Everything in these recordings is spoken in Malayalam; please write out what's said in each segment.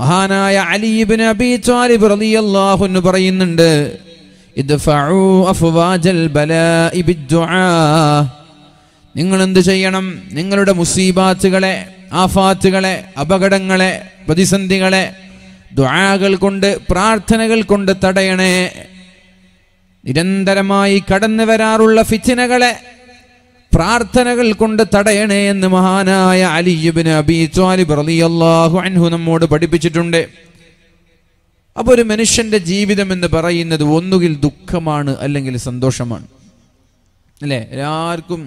മഹാനായ അലിബിൻ അബി താലിബ് റളിയല്ലാഹു എന്ന് പറയുന്നുണ്ട് ഇദ്ഫഉ അഫ്വാജൽ ബലാഇ നിങ്ങൾ എന്ത് ചെയ്യണം നിങ്ങളുടെ മുസീബാത്തുകളെ ആഫാത്തുകളെ അപകടങ്ങളെ പ്രതിസന്ധികളെ ദ്വാകൾ കൊണ്ട് പ്രാർത്ഥനകൾ കൊണ്ട് തടയണേ നിരന്തരമായി കടന്നു വരാറുള്ള ഫിച്ചിനകളെ പ്രാർത്ഥനകൾ കൊണ്ട് തടയണേ എന്ന് മഹാനായ അലിയുബിന് അബി ത്വാലിബ് റളിയല്ലാഹു അൻഹു നമ്മോട് പഠിപ്പിച്ചിട്ടുണ്ട് അപ്പോൾ ഒരു മനുഷ്യന്റെ ജീവിതം എന്ന് പറയുന്നത് ഒന്നുകിൽ ദുഃഖമാണ് അല്ലെങ്കിൽ സന്തോഷമാണ് അല്ലേ എല്ലാവർക്കും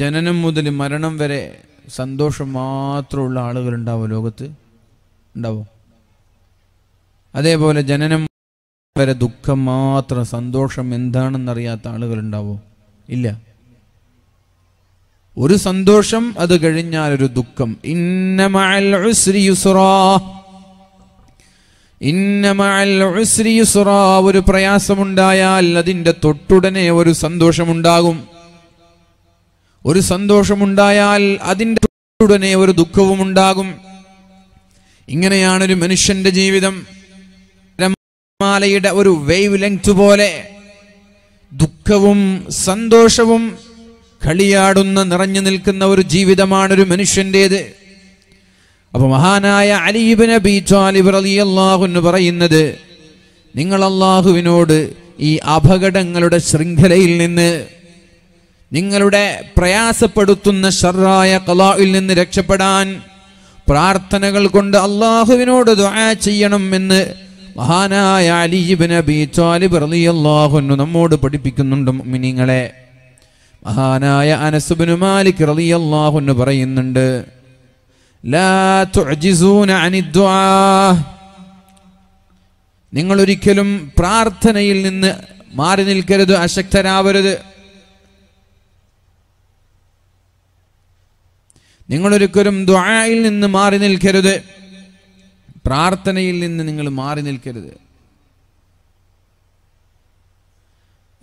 ജനനം മുതൽ മരണം വരെ സന്തോഷം മാത്രമുള്ള ആളുകൾ ഉണ്ടാവും ലോകത്ത് ഉണ്ടാവോ അതേപോലെ ജനനം വരെ ദുഃഖം മാത്രം സന്തോഷം എന്താണെന്നറിയാത്ത ആളുകൾ ഉണ്ടാവോ ഇല്ല ഒരു സന്തോഷം അത് കഴിഞ്ഞാൽ ഒരു ദുഃഖം ഒരു പ്രയാസമുണ്ടായാൽ അതിൻ്റെ തൊട്ടുടനെ ഒരു സന്തോഷമുണ്ടാകും ഒരു സന്തോഷമുണ്ടായാൽ അതിൻ്റെ തൊട്ടുടനെ ഒരു ദുഃഖവും ഉണ്ടാകും ഇങ്ങനെയാണ് ഒരു മനുഷ്യന്റെ ജീവിതം മാലയുടെ ഒരു വേവ് ലെങ്ത് പോലെ ദുഃഖവും സന്തോഷവും കളിയാടുന്ന നിറഞ്ഞു നിൽക്കുന്ന ഒരു ജീവിതമാണ് ഒരു മനുഷ്യൻ്റേത് അപ്പോൾ മഹാനായ അലീബിൻ അബി ത്വാലിബ് അലി അള്ളാഹു എന്ന് പറയുന്നത് നിങ്ങൾ അള്ളാഹുവിനോട് ഈ അപകടങ്ങളുടെ ശൃംഖലയിൽ നിന്ന് നിങ്ങളുടെ പ്രയാസപ്പെടുത്തുന്ന ഷറായ കലാവിൽ നിന്ന് രക്ഷപ്പെടാൻ പ്രാർത്ഥനകൾ കൊണ്ട് അള്ളാഹുവിനോട് ദുആ ചെയ്യണം എന്ന് മഹാനായ അലിബിൻ അബി ത്വാലിബ് അലി അള്ളാഹു നമ്മോട് പഠിപ്പിക്കുന്നുണ്ട് മിനിങ്ങളെ മഹാനായ അനസുബിനു മാലിക് റളിയല്ലാഹു അൻഹു പറയുന്നുണ്ട് നിങ്ങൾ ഒരിക്കലും പ്രാർത്ഥനയിൽ നിന്ന് മാറി നിൽക്കരുത് അശക്തരാവരുത് നിങ്ങളൊരിക്കലും ദ്വായിൽ നിന്ന് മാറി നിൽക്കരുത് പ്രാർത്ഥനയിൽ നിന്ന് നിങ്ങൾ മാറി നിൽക്കരുത്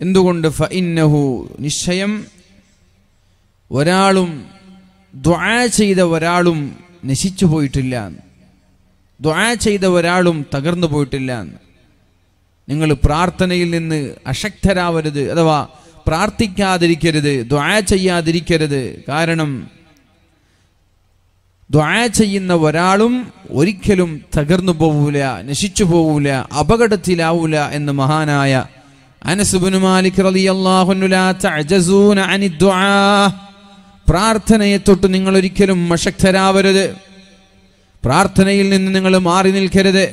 എന്തുകൊണ്ട് ഫഇന്നഹു നിശ്ചയം ഒരാളും ദ്വാ ചെയ്ത ഒരാളും നശിച്ചു പോയിട്ടില്ല ദ്വാ ചെയ്ത ഒരാളും തകർന്നു പോയിട്ടില്ല നിങ്ങൾ പ്രാർത്ഥനയിൽ നിന്ന് അശക്തരാവരുത് അഥവാ പ്രാർത്ഥിക്കാതിരിക്കരുത് ദ്വാ ചെയ്യാതിരിക്കരുത് കാരണം ദ്വാ ചെയ്യുന്ന ഒരാളും ഒരിക്കലും തകർന്നു പോവൂല നശിച്ചു പോവൂല അപകടത്തിലാവൂല എന്ന് മഹാനായ അനസുബിന് മാലിക് പ്രാർത്ഥനയെ തൊട്ട് നിങ്ങൾ ഒരിക്കലും മഷക്തരാവരുത് പ്രാർത്ഥനയിൽ നിന്ന് നിങ്ങൾ മാറി നിൽക്കരുത്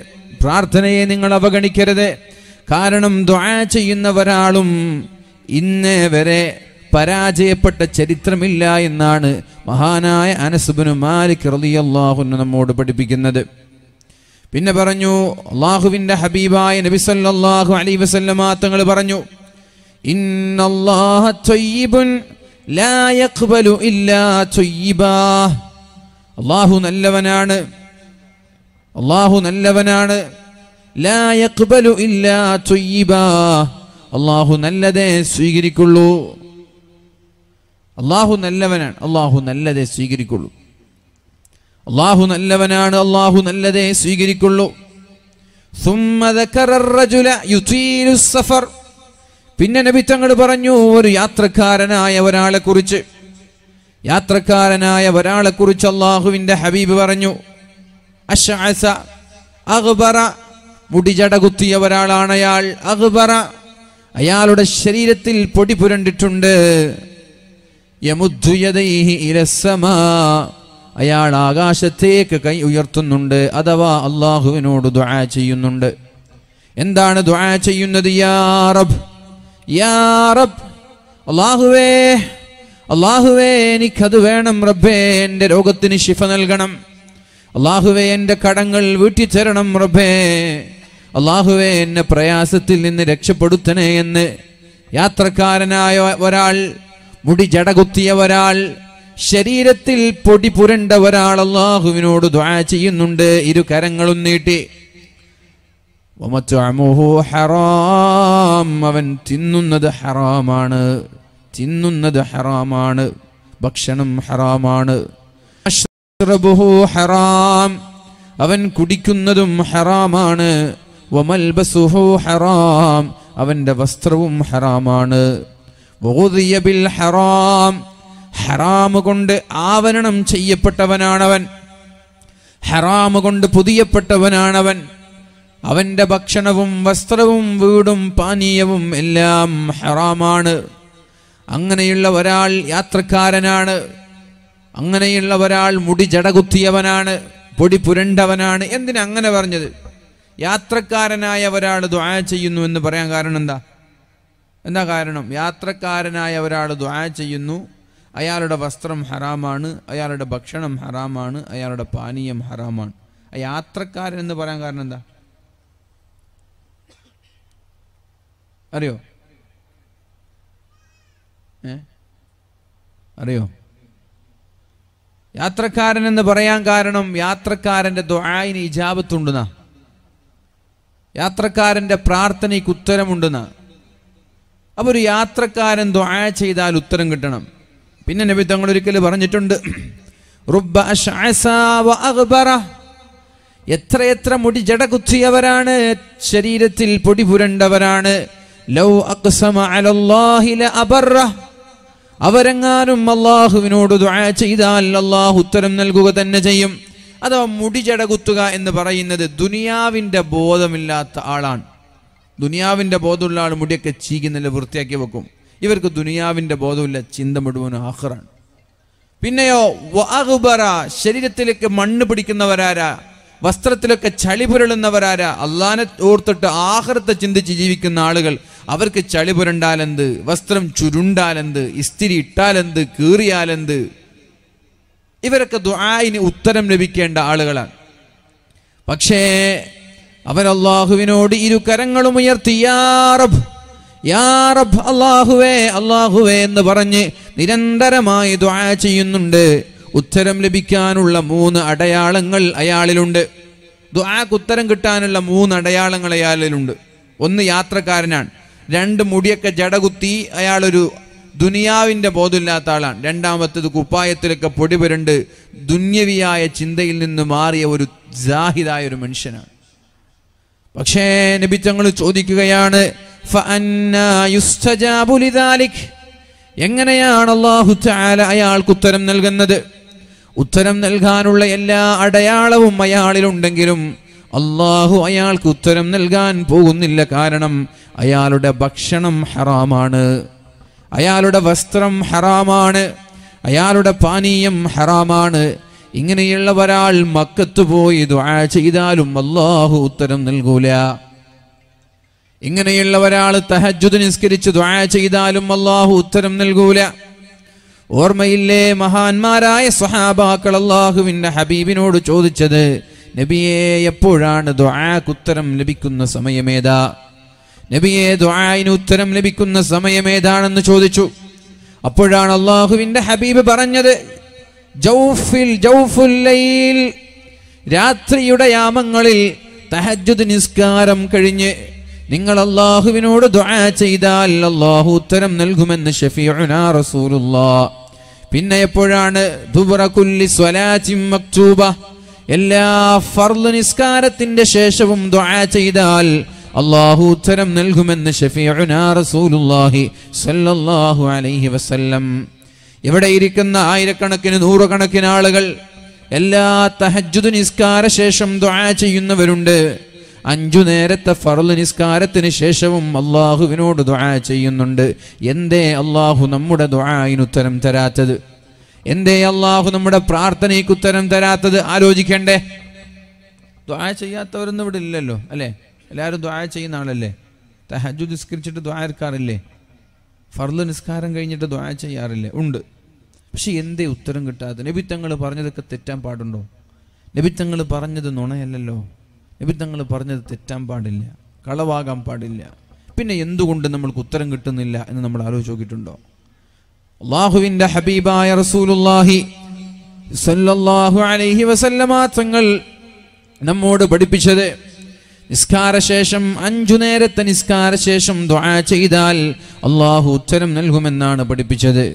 പ്രാർത്ഥനയെ നിങ്ങൾ അവഗണിക്കരുത് കാരണം ദ്വാ ചെയ്യുന്ന ഒരാളും ഇന്നേ വരെ പരാജയപ്പെട്ട ചരിത്രമില്ല എന്നാണ് മഹാനായ അനസുബിന് മാലിക് റലിയല്ലാഹുന് നമ്മോട് പഠിപ്പിക്കുന്നത് പിന്നെ പറഞ്ഞു അള്ളാഹുവിൻ്റെ ഹബീബായ നബി സല്ലല്ലാഹു അലൈഹി വസല്ലമ തങ്ങൾ പറഞ്ഞു അള്ളാഹു നല്ലവനാണ് അള്ളാഹു നല്ലവനാണ് അള്ളാഹു നല്ലതേ സ്വീകരിക്കുള്ളൂ അള്ളാഹു നല്ലവനാണ് അള്ളാഹു നല്ലതേ സ്വീകരിക്കുള്ളൂ അള്ളാഹു നല്ലവനാണ് അള്ളാഹു നല്ലതേ സ്വീകരിക്കുള്ളൂ സഫർ പിന്നെ തങ്ങൾ പറഞ്ഞു ഒരു യാത്രക്കാരനായ ഒരാളെ കുറിച്ച് യാത്രക്കാരനായ ഒരാളെ കുറിച്ച് അള്ളാഹുവിന്റെ ഹബീബ് പറഞ്ഞു അഷാസ അക്ബറ മുടിജട കുത്തിയ അയാൾ അക്ബറ അയാളുടെ ശരീരത്തിൽ പൊടി പുരണ്ടിട്ടുണ്ട് യമുദ്ദുയതൈഹി ഇലസമാ അയാൾ ആകാശത്തേക്ക് കൈ ഉയർത്തുന്നുണ്ട് അഥവാ അള്ളാഹുവിനോട് ദുആ ചെയ്യുന്നുണ്ട് എന്താണ് ദുആ ചെയ്യുന്നത് യാ റബ് യാ റബ് അള്ളാഹുവേ അള്ളാഹുവേ എനിക്കത് വേണം റബ്ബേ എൻ്റെ രോഗത്തിന് ശിഫ നൽകണം അള്ളാഹുവേ എൻ്റെ കടങ്ങൾ തരണം റബ്ബേ അള്ളാഹുവേ എന്നെ പ്രയാസത്തിൽ നിന്ന് രക്ഷപ്പെടുത്തണേ എന്ന് യാത്രക്കാരനായ ഒരാൾ മുടി ജടകുത്തിയ ഒരാൾ ശരീരത്തിൽ പൊടി പുരണ്ട ഒരാൾ ദ്വാ ചെയ്യുന്നുണ്ട് ഇരു കരങ്ങളും നീട്ടി ഹറാം അവൻ തിന്നുന്നത് ഹറാമാണ് തിന്നുന്നത് ഹറാമാണ് ഭക്ഷണം ഹറാമാണ് ഹറാം അവൻ കുടിക്കുന്നതും ഹറാമാണ് ഹറാം അവന്റെ വസ്ത്രവും ഹറാമാണ് ഹറാം ഹറാമുകൊണ്ട് കൊണ്ട് ആവരണം ചെയ്യപ്പെട്ടവനാണവൻ ഹറാമുകൊണ്ട് കൊണ്ട് പുതിയപ്പെട്ടവനാണവൻ അവൻ്റെ ഭക്ഷണവും വസ്ത്രവും വീടും പാനീയവും എല്ലാം ഹറാമാണ് അങ്ങനെയുള്ള ഒരാൾ യാത്രക്കാരനാണ് അങ്ങനെയുള്ള ഒരാൾ മുടി ജടകുത്തിയവനാണ് പൊടി പുരണ്ടവനാണ് എന്തിനാ അങ്ങനെ പറഞ്ഞത് യാത്രക്കാരനായ ഒരാൾ ദ്വാ ചെയ്യുന്നു എന്ന് പറയാൻ കാരണം എന്താ എന്താ കാരണം യാത്രക്കാരനായ ഒരാൾ ദ്വാ ചെയ്യുന്നു അയാളുടെ വസ്ത്രം ഹറാമാണ് അയാളുടെ ഭക്ഷണം ഹറാമാണ് അയാളുടെ പാനീയം ഹറാമാണ് യാത്രക്കാരൻ എന്ന് പറയാൻ കാരണം എന്താ അറിയോ ഏ അറിയോ യാത്രക്കാരൻ എന്ന് പറയാൻ കാരണം യാത്രക്കാരൻ്റെ ദ്വായിന് ഇജാപത്തുണ്ടെന്ന യാത്രക്കാരൻ്റെ പ്രാർത്ഥനയ്ക്ക് ഉത്തരമുണ്ടെന്ന അപ്പോൾ ഒരു യാത്രക്കാരൻ ദ്വായ ചെയ്താൽ ഉത്തരം കിട്ടണം പിന്നെ നബി തങ്ങൾ ഒരിക്കൽ പറഞ്ഞിട്ടുണ്ട് റുബ്ബ എത്രയെത്ര മുടി ജടകുത്തിയവരാണ് ശരീരത്തിൽ പൊടി പുരണ്ടവരാണ് അബറ അവരെങ്ങാനും അള്ളാഹുവിനോട് ദുആ ചെയ്താൽ അള്ളാഹു ഉത്തരം നൽകുക തന്നെ ചെയ്യും അഥവാ മുടി ജടകുത്തുക എന്ന് പറയുന്നത് ദുനിയാവിൻ്റെ ബോധമില്ലാത്ത ആളാണ് ദുനിയാവിൻ്റെ ബോധമുള്ള ആൾ മുടിയൊക്കെ ചീകി വൃത്തിയാക്കി വെക്കും ഇവർക്ക് ദുനിയാവിൻ്റെ ബോധമില്ല ചിന്ത മുഴുവനും ആഹ്റാണ് പിന്നെയോ വഅഹുബറ ശരീരത്തിലേക്ക് മണ്ണ് പിടിക്കുന്നവരാരാ വസ്ത്രത്തിലൊക്കെ ചളി പുരളുന്നവരാരാ അള്ളാനെ ഓർത്തിട്ട് ആഹ്റത്തെ ചിന്തിച്ച് ജീവിക്കുന്ന ആളുകൾ അവർക്ക് ചളി പുരണ്ടാലെന്ത് വസ്ത്രം ചുരുണ്ടാലെന്ത് ഇസ്തിരി ഇട്ടാലെന്ത് കീറിയാലെന്ത് ഇവരൊക്കെ ദുആയിന് ഉത്തരം ലഭിക്കേണ്ട ആളുകളാണ് പക്ഷേ അവരല്ലാഹുവിനോട് അള്ളാഹുവിനോട് ഇരു കരങ്ങളും ഉയർത്തിയാറബ് യാ അള്ളാഹുവേ അള്ളാഹുവേ എന്ന് പറഞ്ഞ് നിരന്തരമായി ദ്വാ ചെയ്യുന്നുണ്ട് ഉത്തരം ലഭിക്കാനുള്ള മൂന്ന് അടയാളങ്ങൾ അയാളിലുണ്ട് ദ്വാക്ക് ഉത്തരം കിട്ടാനുള്ള മൂന്ന് അടയാളങ്ങൾ അയാളിലുണ്ട് ഒന്ന് യാത്രക്കാരനാണ് രണ്ട് മുടിയൊക്കെ ജടകുത്തി അയാളൊരു ദുനിയാവിൻ്റെ ബോധമില്ലാത്ത ആളാണ് രണ്ടാമത്തത് കുപ്പായത്തിലൊക്കെ പൊടി പുരണ്ട് ദുന്യവിയായ ചിന്തയിൽ നിന്ന് മാറിയ ഒരു ജാഹിദായ ഒരു മനുഷ്യനാണ് പക്ഷേ നബിത്തങ്ങൾ ചോദിക്കുകയാണ് എങ്ങനെയാണ് അള്ളാഹു ചാല അയാൾക്ക് ഉത്തരം നൽകുന്നത് ഉത്തരം നൽകാനുള്ള എല്ലാ അടയാളവും അയാളിലുണ്ടെങ്കിലും അള്ളാഹു അയാൾക്ക് ഉത്തരം നൽകാൻ പോകുന്നില്ല കാരണം അയാളുടെ ഭക്ഷണം ഹറാമാണ് അയാളുടെ വസ്ത്രം ഹറാമാണ് അയാളുടെ പാനീയം ഹറാമാണ് ഇങ്ങനെയുള്ള ഒരാൾ മക്കത്ത് പോയി ദുആ ചെയ്താലും അള്ളാഹു ഉത്തരം നൽകൂല ഇങ്ങനെയുള്ള ഒരാൾ തഹജുദ് നിസ്കരിച്ച് ദ്വാ ചെയ്താലും അള്ളാഹു ഉത്തരം നൽകൂല ഓർമ്മയില്ലേ മഹാന്മാരായ സ്വഹാബാക്കൾ അള്ളാഹുവിൻ്റെ ഹബീബിനോട് ചോദിച്ചത് നബിയെ എപ്പോഴാണ് ദ്വാക്ക് ഉത്തരം ലഭിക്കുന്ന സമയമേതാ നബിയെ ദ്വായിന് ഉത്തരം ലഭിക്കുന്ന സമയമേതാണെന്ന് ചോദിച്ചു അപ്പോഴാണ് അള്ളാഹുവിൻ്റെ ഹബീബ് പറഞ്ഞത് ജൗഫിൽ രാത്രിയുടെ യാമങ്ങളിൽ തഹജുദ് നിസ്കാരം കഴിഞ്ഞ് നിങ്ങൾ അള്ളാഹുവിനോട് ദുആ ചെയ്താൽ അള്ളാഹു ഉത്തരം നൽകുമെന്ന് ഷഫീഉനാ പിന്നെ എപ്പോഴാണ് ദുബറകുല്ലി മക്തൂബ എല്ലാ ഫർള് നിസ്കാരത്തിന്റെ ശേഷവും ദുആ ചെയ്താൽ അള്ളാഹു ഉത്തരം നൽകുമെന്ന് ഷഫീഉനാ റസൂലുള്ളാഹി സല്ലല്ലാഹു അലൈഹി വസല്ലം ഇവിടെ ഇരിക്കുന്ന ആയിരക്കണക്കിന് നൂറുകണക്കിന് ആളുകൾ എല്ലാ തഹജ്ജു നിസ്കാര ശേഷം ദുആ ചെയ്യുന്നവരുണ്ട് അഞ്ചു നേരത്തെ ഫറൽ നിസ്കാരത്തിന് ശേഷവും അള്ളാഹുവിനോട് ദുആ ചെയ്യുന്നുണ്ട് എന്തേ അള്ളാഹു നമ്മുടെ ഉത്തരം തരാത്തത് എന്തേ അള്ളാഹു നമ്മുടെ പ്രാർത്ഥനയ്ക്ക് ഉത്തരം തരാത്തത് ആലോചിക്കണ്ടേ ദുആ ചെയ്യാത്തവരൊന്നും ഇവിടെ ഇല്ലല്ലോ അല്ലേ എല്ലാവരും ദുആ ചെയ്യുന്ന ആളല്ലേ തഹജു നിസ്കരിച്ചിട്ട് ദ്വായക്കാറില്ലേ ഫർദ് നിസ്കാരം കഴിഞ്ഞിട്ട് ദുആ ചെയ്യാറില്ലേ ഉണ്ട് പക്ഷെ എന്തേ ഉത്തരം കിട്ടാതെ നബിത്തങ്ങൾ പറഞ്ഞതൊക്കെ തെറ്റാൻ പാടുണ്ടോ നബിത്തങ്ങൾ പറഞ്ഞത് നുണയല്ലല്ലോ നിബിദ്ധങ്ങൾ പറഞ്ഞത് തെറ്റാൻ പാടില്ല കളവാകാൻ പാടില്ല പിന്നെ എന്തുകൊണ്ട് നമ്മൾക്ക് ഉത്തരം കിട്ടുന്നില്ല എന്ന് നമ്മൾ ആലോചിച്ച് നോക്കിയിട്ടുണ്ടോ അള്ളാഹുവിൻ്റെ ഹബീബായ റസൂലുല്ലാഹി സല്ലല്ലാഹു അലൈഹി വസല്ലമ തങ്ങൾ നമ്മോട് പഠിപ്പിച്ചത് നിസ്കാരശേഷം അഞ്ചു നേരത്തെ നിസ്കാരശേഷം ദ്വാ ചെയ്താൽ അള്ളാഹു ഉത്തരം നൽകുമെന്നാണ് പഠിപ്പിച്ചത്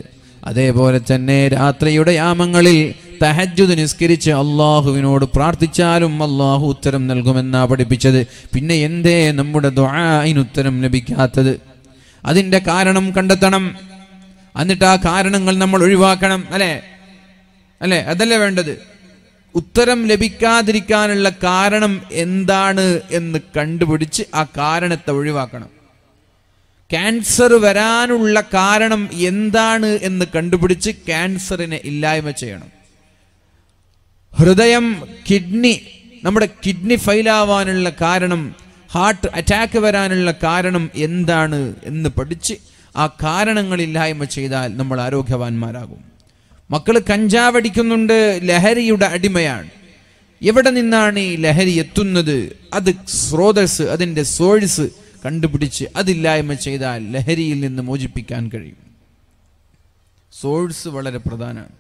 അതേപോലെ തന്നെ രാത്രിയുടെ യാമങ്ങളിൽ തഹജുദ് നിസ്കരിച്ച് അള്ളാഹുവിനോട് പ്രാർത്ഥിച്ചാലും അള്ളാഹു ഉത്തരം നൽകുമെന്നാ പഠിപ്പിച്ചത് പിന്നെ എന്തേ നമ്മുടെ ദ്വായിന് ഉത്തരം ലഭിക്കാത്തത് അതിൻ്റെ കാരണം കണ്ടെത്തണം എന്നിട്ട് ആ കാരണങ്ങൾ നമ്മൾ ഒഴിവാക്കണം അല്ലേ അല്ലേ അതല്ലേ വേണ്ടത് ഉത്തരം ലഭിക്കാതിരിക്കാനുള്ള കാരണം എന്താണ് എന്ന് കണ്ടുപിടിച്ച് ആ കാരണത്തെ ഒഴിവാക്കണം ക്യാൻസർ വരാനുള്ള കാരണം എന്താണ് എന്ന് കണ്ടുപിടിച്ച് ക്യാൻസറിനെ ഇല്ലായ്മ ചെയ്യണം ഹൃദയം കിഡ്നി നമ്മുടെ കിഡ്നി ഫെയിലാവാനുള്ള കാരണം ഹാർട്ട് അറ്റാക്ക് വരാനുള്ള കാരണം എന്താണ് എന്ന് പഠിച്ച് ആ കാരണങ്ങളില്ലായ്മ ചെയ്താൽ നമ്മൾ ആരോഗ്യവാന്മാരാകും മക്കൾ കഞ്ചാവടിക്കുന്നുണ്ട് ലഹരിയുടെ അടിമയാണ് എവിടെ നിന്നാണ് ഈ ലഹരി എത്തുന്നത് അത് സ്രോതസ് അതിൻ്റെ സോഴ്സ് കണ്ടുപിടിച്ച് അതില്ലായ്മ ചെയ്താൽ ലഹരിയിൽ നിന്ന് മോചിപ്പിക്കാൻ കഴിയും സോഴ്സ് വളരെ പ്രധാനമാണ്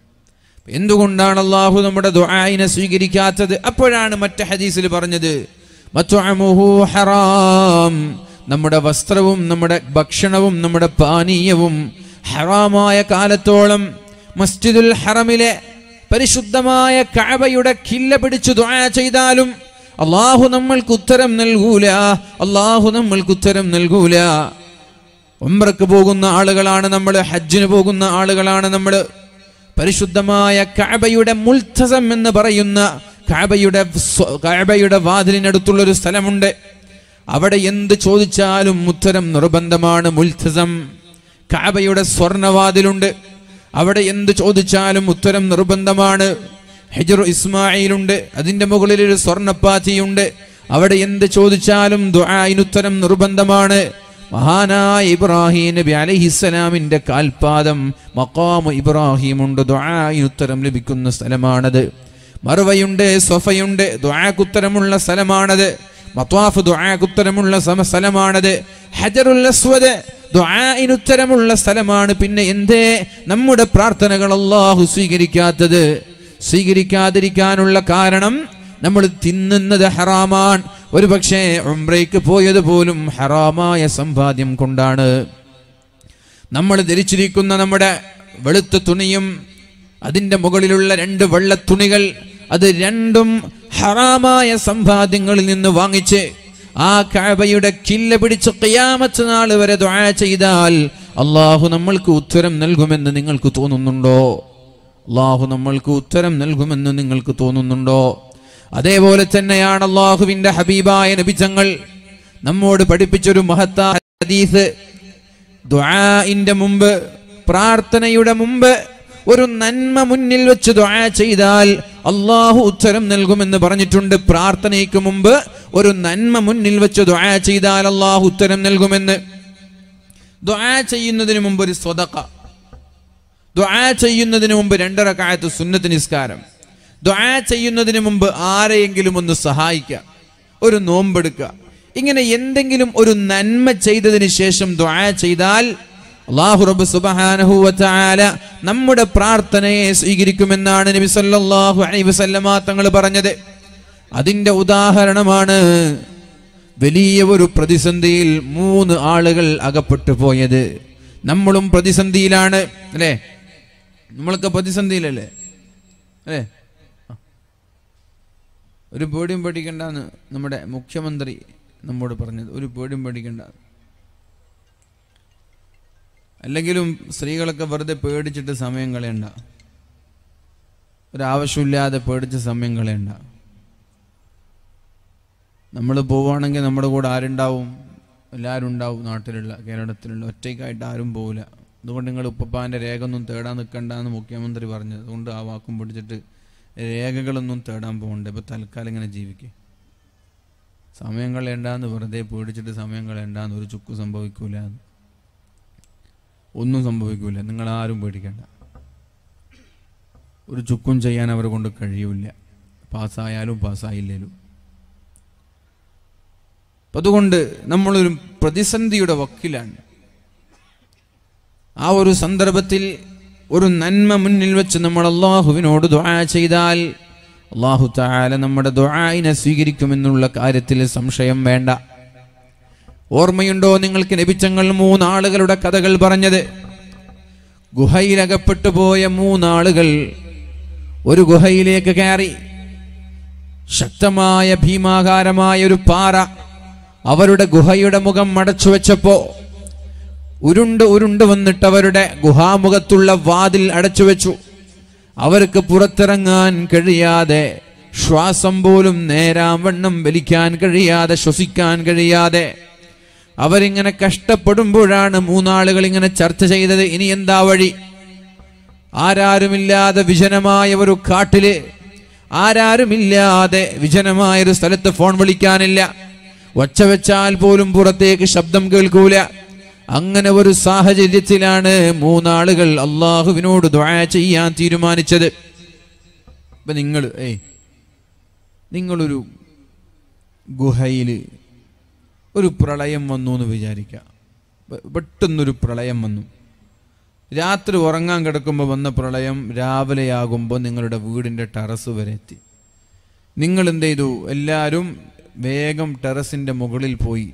എന്തുകൊണ്ടാണ് അള്ളാഹു നമ്മുടെ ദുആയിനെ സ്വീകരിക്കാത്തത് അപ്പോഴാണ് മറ്റു ഹദീസിൽ പറഞ്ഞത് ഹറാം നമ്മുടെ വസ്ത്രവും നമ്മുടെ ഭക്ഷണവും നമ്മുടെ പാനീയവും ഹറാമായ കാലത്തോളം മസ്ജിദുൽ ഹറമിലെ പരിശുദ്ധമായ കഴവയുടെ കില്ല പിടിച്ചു ദുആ ചെയ്താലും അള്ളാഹു നമ്മൾക്ക് ഉത്തരം നൽകൂല അള്ളാഹു നമ്മൾക്ക് ഉത്തരം നൽകൂല ഉംറക്ക് പോകുന്ന ആളുകളാണ് നമ്മൾ ഹജ്ജിന് പോകുന്ന ആളുകളാണ് നമ്മൾ പരിശുദ്ധമായ കാബയുടെ മുൽത്തസം എന്ന് പറയുന്ന കാബയുടെ കാബയുടെ വാതിലിനടുത്തുള്ള ഒരു സ്ഥലമുണ്ട് അവിടെ എന്ത് ചോദിച്ചാലും ഉത്തരം നിർബന്ധമാണ് മുൽത്തസം കാബയുടെ സ്വർണവാതിലുണ്ട് അവിടെ എന്ത് ചോദിച്ചാലും ഉത്തരം നിർബന്ധമാണ് ഹെജറു ഇസ്മായിലുണ്ട് അതിൻ്റെ മുകളിൽ ഒരു സ്വർണ്ണപ്പാത്തിയുണ്ട് അവിടെ എന്ത് ചോദിച്ചാലും ദുആയിനുത്തരം നിർബന്ധമാണ് മഹാനായ ഇബ്രാഹിം നബി അലഹിസ്സലാമിൻ്റെ കാൽപാദം ഇബ്രാഹിം ഉണ്ട് ഉത്തരം ലഭിക്കുന്ന സ്ഥലമാണത് മറുവയുണ്ട് സൊഫയുണ്ട് ദുആക്കുത്തരമുള്ള സ്ഥലമാണത് മത്വാഫ് ദുആക്കുത്തരമുള്ള സ്ഥലമാണത് ഹജറുൽ അസ്വദ് സ്ഥലമാണ് പിന്നെ എന്തേ നമ്മുടെ പ്രാർത്ഥനകൾ അള്ളാഹു സ്വീകരിക്കാത്തത് സ്വീകരിക്കാതിരിക്കാനുള്ള കാരണം നമ്മൾ തിന്നുന്നത് ഹറാമാണ് ഒരു പക്ഷേ ഉംറയ്ക്ക് പോയത് പോലും ഹറാമായ സമ്പാദ്യം കൊണ്ടാണ് നമ്മൾ ധരിച്ചിരിക്കുന്ന നമ്മുടെ വെളുത്ത തുണിയും അതിൻ്റെ മുകളിലുള്ള രണ്ട് വെള്ളത്തുണികൾ തുണികൾ അത് രണ്ടും ഹറാമായ സമ്പാദ്യങ്ങളിൽ നിന്ന് വാങ്ങിച്ച് ആ കഴവയുടെ കില്ല പിടിച്ച് കയ്യാമത്ത നാൾ വരെ ദ്വാ ചെയ്താൽ അള്ളാഹു നമ്മൾക്ക് ഉത്തരം നൽകുമെന്ന് നിങ്ങൾക്ക് തോന്നുന്നുണ്ടോ അള്ളാഹു നമ്മൾക്ക് ഉത്തരം നൽകുമെന്ന് നിങ്ങൾക്ക് തോന്നുന്നുണ്ടോ അതേപോലെ തന്നെയാണ് അള്ളാഹുവിന്റെ ഹബീബായ നബിജങ്ങൾ നമ്മോട് പഠിപ്പിച്ചൊരു മഹത്താ ഹദീസ് മുമ്പ് പ്രാർത്ഥനയുടെ മുമ്പ് ഒരു നന്മ മുന്നിൽ വെച്ച് ദ്വാ ചെയ്താൽ അള്ളാഹു ഉത്തരം നൽകുമെന്ന് പറഞ്ഞിട്ടുണ്ട് പ്രാർത്ഥനയ്ക്ക് മുമ്പ് ഒരു നന്മ മുന്നിൽ വെച്ച് ദ്വാ ചെയ്താൽ അള്ളാഹു ഉത്തരം നൽകുമെന്ന് ദ്വാ ചെയ്യുന്നതിന് മുമ്പ് ഒരു സ്വതക്ക ദ്വാ ചെയ്യുന്നതിന് മുമ്പ് രണ്ടരക്കായത്ത് സുന്നത്ത് നിസ്കാരം ദ്വാ ചെയ്യുന്നതിന് മുമ്പ് ആരെയെങ്കിലും ഒന്ന് സഹായിക്കുക ഒരു നോമ്പെടുക്കുക ഇങ്ങനെ എന്തെങ്കിലും ഒരു നന്മ ചെയ്തതിന് ശേഷം ദ്വാ ചെയ്താൽ അള്ളാഹു റബ്ബ് നമ്മുടെ പ്രാർത്ഥനയെ സ്വീകരിക്കുമെന്നാണ് നബി സല്ലല്ലാഹു അലൈഹി വസല്ലമ തങ്ങൾ പറഞ്ഞത് അതിന്റെ ഉദാഹരണമാണ് വലിയ ഒരു പ്രതിസന്ധിയിൽ മൂന്ന് ആളുകൾ അകപ്പെട്ടു പോയത് നമ്മളും പ്രതിസന്ധിയിലാണ് അല്ലേ നമ്മളൊക്കെ പ്രതിസന്ധിയിലല്ലേ അല്ലേ ഒരു പേടിയും പേടിക്കണ്ട എന്ന് നമ്മുടെ മുഖ്യമന്ത്രി നമ്മോട് പറഞ്ഞത് ഒരു പേടിയും പേടിക്കണ്ട അല്ലെങ്കിലും സ്ത്രീകളൊക്കെ വെറുതെ പേടിച്ചിട്ട് സമയം കളയണ്ട ഒരാവശ്യമില്ലാതെ പേടിച്ച് സമയം കളയണ്ട നമ്മൾ പോവുകയാണെങ്കിൽ നമ്മുടെ കൂടെ ആരുണ്ടാവും എല്ലാവരും ഉണ്ടാവും നാട്ടിലുള്ള കേരളത്തിലുള്ള ഒറ്റയ്ക്കായിട്ട് ആരും പോവില്ല അതുകൊണ്ട് നിങ്ങൾ ഉപ്പപ്പാൻ്റെ രേഖ ഒന്നും തേടാൻ നിൽക്കണ്ട എന്ന് മുഖ്യമന്ത്രി പറഞ്ഞു അതുകൊണ്ട് ആ വാക്കും പിടിച്ചിട്ട് രേഖകളൊന്നും തേടാൻ പോകണ്ട ഇപ്പോൾ തൽക്കാലം ഇങ്ങനെ ജീവിക്കുക സമയം കളയണ്ടെന്ന് വെറുതെ പേടിച്ചിട്ട് സമയം കളയണ്ടെന്ന് ഒരു ചുക്ക് സംഭവിക്കൂല ഒന്നും സംഭവിക്കൂല നിങ്ങൾ ആരും പേടിക്കണ്ട ഒരു ചുക്കും ചെയ്യാൻ അവരെ കൊണ്ട് കഴിയൂല പാസ്സായാലും പാസ്സായില്ലേലും അപ്പം അതുകൊണ്ട് നമ്മളൊരു പ്രതിസന്ധിയുടെ വക്കിലാണ് ആ ഒരു സന്ദർഭത്തിൽ ഒരു നന്മ മുന്നിൽ വെച്ച് നമ്മൾ അള്ളാഹുവിനോട് ദുആ ചെയ്താൽ അള്ളാഹു താല നമ്മുടെ ദുആയിനെ സ്വീകരിക്കുമെന്നുള്ള കാര്യത്തിൽ സംശയം വേണ്ട ഓർമ്മയുണ്ടോ നിങ്ങൾക്ക് ലഭിച്ചങ്ങൾ മൂന്നാളുകളുടെ കഥകൾ പറഞ്ഞത് ഗുഹയിലകപ്പെട്ടു പോയ മൂന്നാളുകൾ ഒരു ഗുഹയിലേക്ക് കയറി ശക്തമായ ഭീമാകാരമായ ഒരു പാറ അവരുടെ ഗുഹയുടെ മുഖം മടച്ചു വെച്ചപ്പോൾ ഉരുണ്ട് ഉരുണ്ട് വന്നിട്ട് അവരുടെ ഗുഹാമുഖത്തുള്ള വാതിൽ അടച്ചു വെച്ചു അവർക്ക് പുറത്തിറങ്ങാൻ കഴിയാതെ ശ്വാസം പോലും നേരാം വണ്ണം വലിക്കാൻ കഴിയാതെ ശ്വസിക്കാൻ കഴിയാതെ അവരിങ്ങനെ കഷ്ടപ്പെടുമ്പോഴാണ് മൂന്നാളുകൾ ഇങ്ങനെ ചർച്ച ചെയ്തത് ഇനി എന്താ വഴി ആരാരുമില്ലാതെ വിജനമായ ഒരു കാട്ടില് ആരാരുമില്ലാതെ വിജനമായ ഒരു സ്ഥലത്ത് ഫോൺ വിളിക്കാനില്ല ഒച്ച വെച്ചാൽ പോലും പുറത്തേക്ക് ശബ്ദം കേൾക്കൂല അങ്ങനെ ഒരു സാഹചര്യത്തിലാണ് മൂന്നാളുകൾ അള്ളാഹുവിനോട് ദ്വാ ചെയ്യാൻ തീരുമാനിച്ചത് ഇപ്പൊ നിങ്ങൾ ഏയ് നിങ്ങളൊരു ഗുഹയിൽ ഒരു പ്രളയം വന്നു എന്ന് വിചാരിക്കുക പെട്ടെന്നൊരു പ്രളയം വന്നു രാത്രി ഉറങ്ങാൻ കിടക്കുമ്പോൾ വന്ന പ്രളയം രാവിലെയാകുമ്പോൾ നിങ്ങളുടെ വീടിൻ്റെ ടെറസ് വരെ എത്തി നിങ്ങൾ എന്ത് ചെയ്തു എല്ലാവരും വേഗം ടെറസിൻ്റെ മുകളിൽ പോയി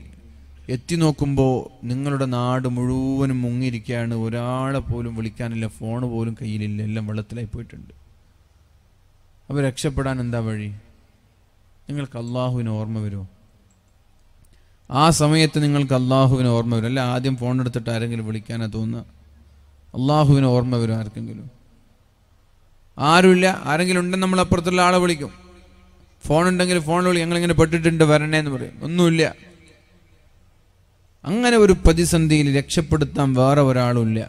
എത്തി നോക്കുമ്പോൾ നിങ്ങളുടെ നാട് മുഴുവനും മുങ്ങിയിരിക്കുകയാണ് ഒരാളെ പോലും വിളിക്കാനില്ല ഫോൺ പോലും കയ്യിലില്ല എല്ലാം വെള്ളത്തിലായി പോയിട്ടുണ്ട് അപ്പോൾ രക്ഷപ്പെടാൻ എന്താ വഴി നിങ്ങൾക്ക് അള്ളാഹുവിന് ഓർമ്മ വരുമോ ആ സമയത്ത് നിങ്ങൾക്ക് അള്ളാഹുവിന് ഓർമ്മ വരും അല്ല ആദ്യം ഫോൺ എടുത്തിട്ട് ആരെങ്കിലും വിളിക്കാനാ തോന്നുക അള്ളാഹുവിന് ഓർമ്മ വരും ആർക്കെങ്കിലും ആരുമില്ല ആരെങ്കിലും ഉണ്ടെന്ന് നമ്മൾ അപ്പുറത്തുള്ള ആളെ വിളിക്കും ഫോൺ ഉണ്ടെങ്കിൽ ഫോണിൽ വിളിക്കും ഞങ്ങളിങ്ങനെ പെട്ടിട്ടുണ്ട് വരണേ എന്ന് പറയും ഒന്നുമില്ല അങ്ങനെ ഒരു പ്രതിസന്ധിയിൽ രക്ഷപ്പെടുത്താൻ വേറെ ഒരാളുമില്ല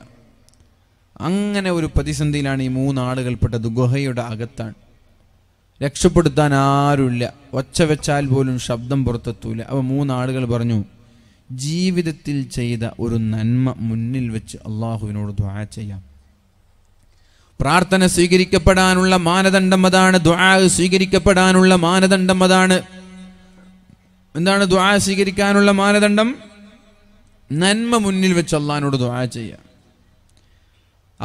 അങ്ങനെ ഒരു പ്രതിസന്ധിയിലാണ് ഈ മൂന്നാളുകൾ പെട്ടത് ഗുഹയുടെ അകത്താണ് രക്ഷപ്പെടുത്താൻ ആരുമില്ല ഒച്ച വെച്ചാൽ പോലും ശബ്ദം പുറത്തെത്തൂല അപ്പോൾ മൂന്നാളുകൾ പറഞ്ഞു ജീവിതത്തിൽ ചെയ്ത ഒരു നന്മ മുന്നിൽ വെച്ച് അള്ളാഹുവിനോട് ദ്വാ ചെയ്യാം പ്രാർത്ഥന സ്വീകരിക്കപ്പെടാനുള്ള മാനദണ്ഡം അതാണ് ദ്വാ സ്വീകരിക്കപ്പെടാനുള്ള മാനദണ്ഡം അതാണ് എന്താണ് ദ്വാ സ്വീകരിക്കാനുള്ള മാനദണ്ഡം നന്മ മുന്നിൽ വെച്ച് അള്ളഹാനോട് ദുആ ചെയ്യുക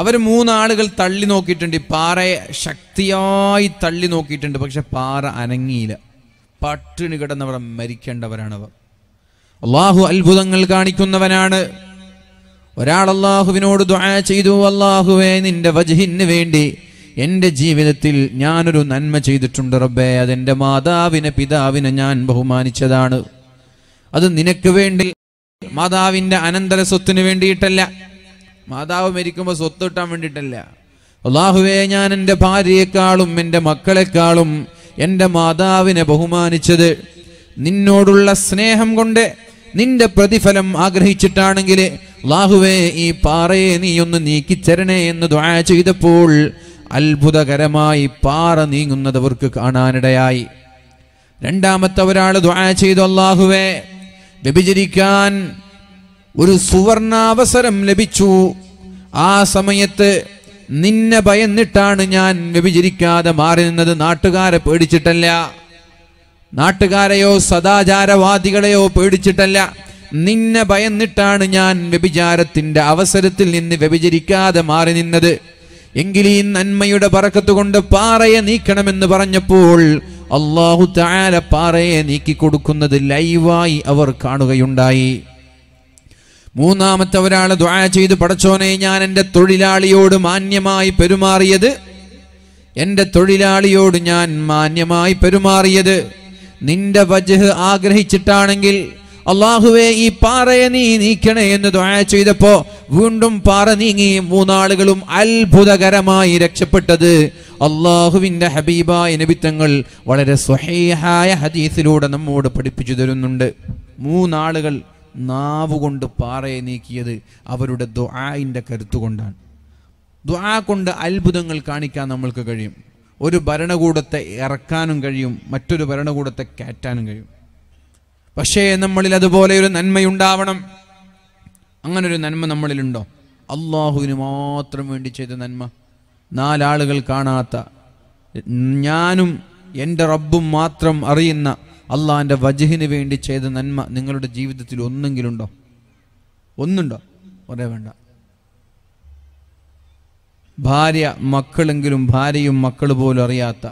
അവർ മൂന്നാളുകൾ തള്ളി നോക്കിയിട്ടുണ്ട് പാറയെ ശക്തിയായി തള്ളി നോക്കിയിട്ടുണ്ട് പക്ഷെ പാറ അനങ്ങിയില്ല പട്ടിണി കിടന്നവർ മരിക്കേണ്ടവരാണവർ അള്ളാഹു അത്ഭുതങ്ങൾ കാണിക്കുന്നവനാണ് ഒരാൾ അള്ളാഹുവിനോട് ദ്വാ ചെയ്തു അള്ളാഹുവേ നിന്റെ വജഹിന് വേണ്ടി എൻ്റെ ജീവിതത്തിൽ ഞാനൊരു നന്മ ചെയ്തിട്ടുണ്ട് റബ്ബേ അതെൻ്റെ മാതാവിനെ പിതാവിനെ ഞാൻ ബഹുമാനിച്ചതാണ് അത് നിനക്ക് വേണ്ടി മാതാവിന്റെ അനന്തര സ്വത്തിന് വേണ്ടിയിട്ടല്ല മാതാവ് മരിക്കുമ്പോൾ സ്വത്ത് കിട്ടാൻ വേണ്ടിയിട്ടല്ല അള്ളാഹുവേ ഞാൻ എൻ്റെ ഭാര്യയെക്കാളും എൻ്റെ മക്കളെക്കാളും എൻ്റെ മാതാവിനെ ബഹുമാനിച്ചത് നിന്നോടുള്ള സ്നേഹം കൊണ്ട് നിന്റെ പ്രതിഫലം ആഗ്രഹിച്ചിട്ടാണെങ്കിൽ ലാഹുവേ ഈ പാറയെ നീ ഒന്ന് നീക്കിച്ചരണേ എന്ന് ദ്വാര ചെയ്തപ്പോൾ അത്ഭുതകരമായി പാറ നീങ്ങുന്നത് അവർക്ക് കാണാനിടയായി രണ്ടാമത്തെ ഒരാൾ ദ്വാര ചെയ്തു അള്ളാഹുവേ വ്യഭിചരിക്കാൻ ഒരു സുവർണാവസരം ലഭിച്ചു ആ സമയത്ത് നിന്നെ ഭയന്നിട്ടാണ് ഞാൻ വ്യഭിചരിക്കാതെ മാറി നിന്നത് നാട്ടുകാരെ പേടിച്ചിട്ടല്ല നാട്ടുകാരെയോ സദാചാരവാദികളെയോ പേടിച്ചിട്ടല്ല നിന്നെ ഭയന്നിട്ടാണ് ഞാൻ വ്യഭിചാരത്തിന്റെ അവസരത്തിൽ നിന്ന് വ്യഭിചരിക്കാതെ മാറി നിന്നത് എങ്കിൽ ഈ നന്മയുടെ പറക്കത്തുകൊണ്ട് പാറയെ നീക്കണമെന്ന് പറഞ്ഞപ്പോൾ അള്ളാഹു താര പാറയെ നീക്കി കൊടുക്കുന്നത് ലൈവായി അവർ കാണുകയുണ്ടായി മൂന്നാമത്തെ ഒരാൾ ദ്വാ ചെയ്ത് പടച്ചോനെ ഞാൻ എൻ്റെ തൊഴിലാളിയോട് മാന്യമായി പെരുമാറിയത് എൻ്റെ തൊഴിലാളിയോട് ഞാൻ മാന്യമായി പെരുമാറിയത് നിന്റെ വജഹ് ആഗ്രഹിച്ചിട്ടാണെങ്കിൽ അള്ളാഹുവെ ഈ പാറയെ നീ നീക്കണേ എന്ന് ദ്വാ ചെയ്തപ്പോ വീണ്ടും പാറ നീങ്ങി മൂന്നാളുകളും അത്ഭുതകരമായി രക്ഷപ്പെട്ടത് അള്ളാഹുവിന്റെ ഹബീബായ നബിത്തങ്ങൾ വളരെ സ്വഹേഹായ ഹദീസിലൂടെ നമ്മോട് പഠിപ്പിച്ചു തരുന്നുണ്ട് മൂന്നാളുകൾ നാവുകൊണ്ട് പാറയെ നീക്കിയത് അവരുടെ ദ്വായിൻ്റെ കരുത്തുകൊണ്ടാണ് ദുആ കൊണ്ട് അത്ഭുതങ്ങൾ കാണിക്കാൻ നമ്മൾക്ക് കഴിയും ഒരു ഭരണകൂടത്തെ ഇറക്കാനും കഴിയും മറ്റൊരു ഭരണകൂടത്തെ കയറ്റാനും കഴിയും പക്ഷേ നമ്മളിൽ അതുപോലെ ഒരു നന്മയുണ്ടാവണം അങ്ങനൊരു നന്മ നമ്മളിലുണ്ടോ അള്ളാഹുവിന് മാത്രം വേണ്ടി ചെയ്ത നന്മ നാലാളുകൾ കാണാത്ത ഞാനും എൻ്റെ റബ്ബും മാത്രം അറിയുന്ന അള്ളാഹാൻ്റെ വജഹിന് വേണ്ടി ചെയ്ത നന്മ നിങ്ങളുടെ ജീവിതത്തിൽ ഒന്നെങ്കിലുണ്ടോ ഒന്നുണ്ടോ ഒരേ വേണ്ട ഭാര്യ മക്കളെങ്കിലും ഭാര്യയും മക്കൾ പോലും അറിയാത്ത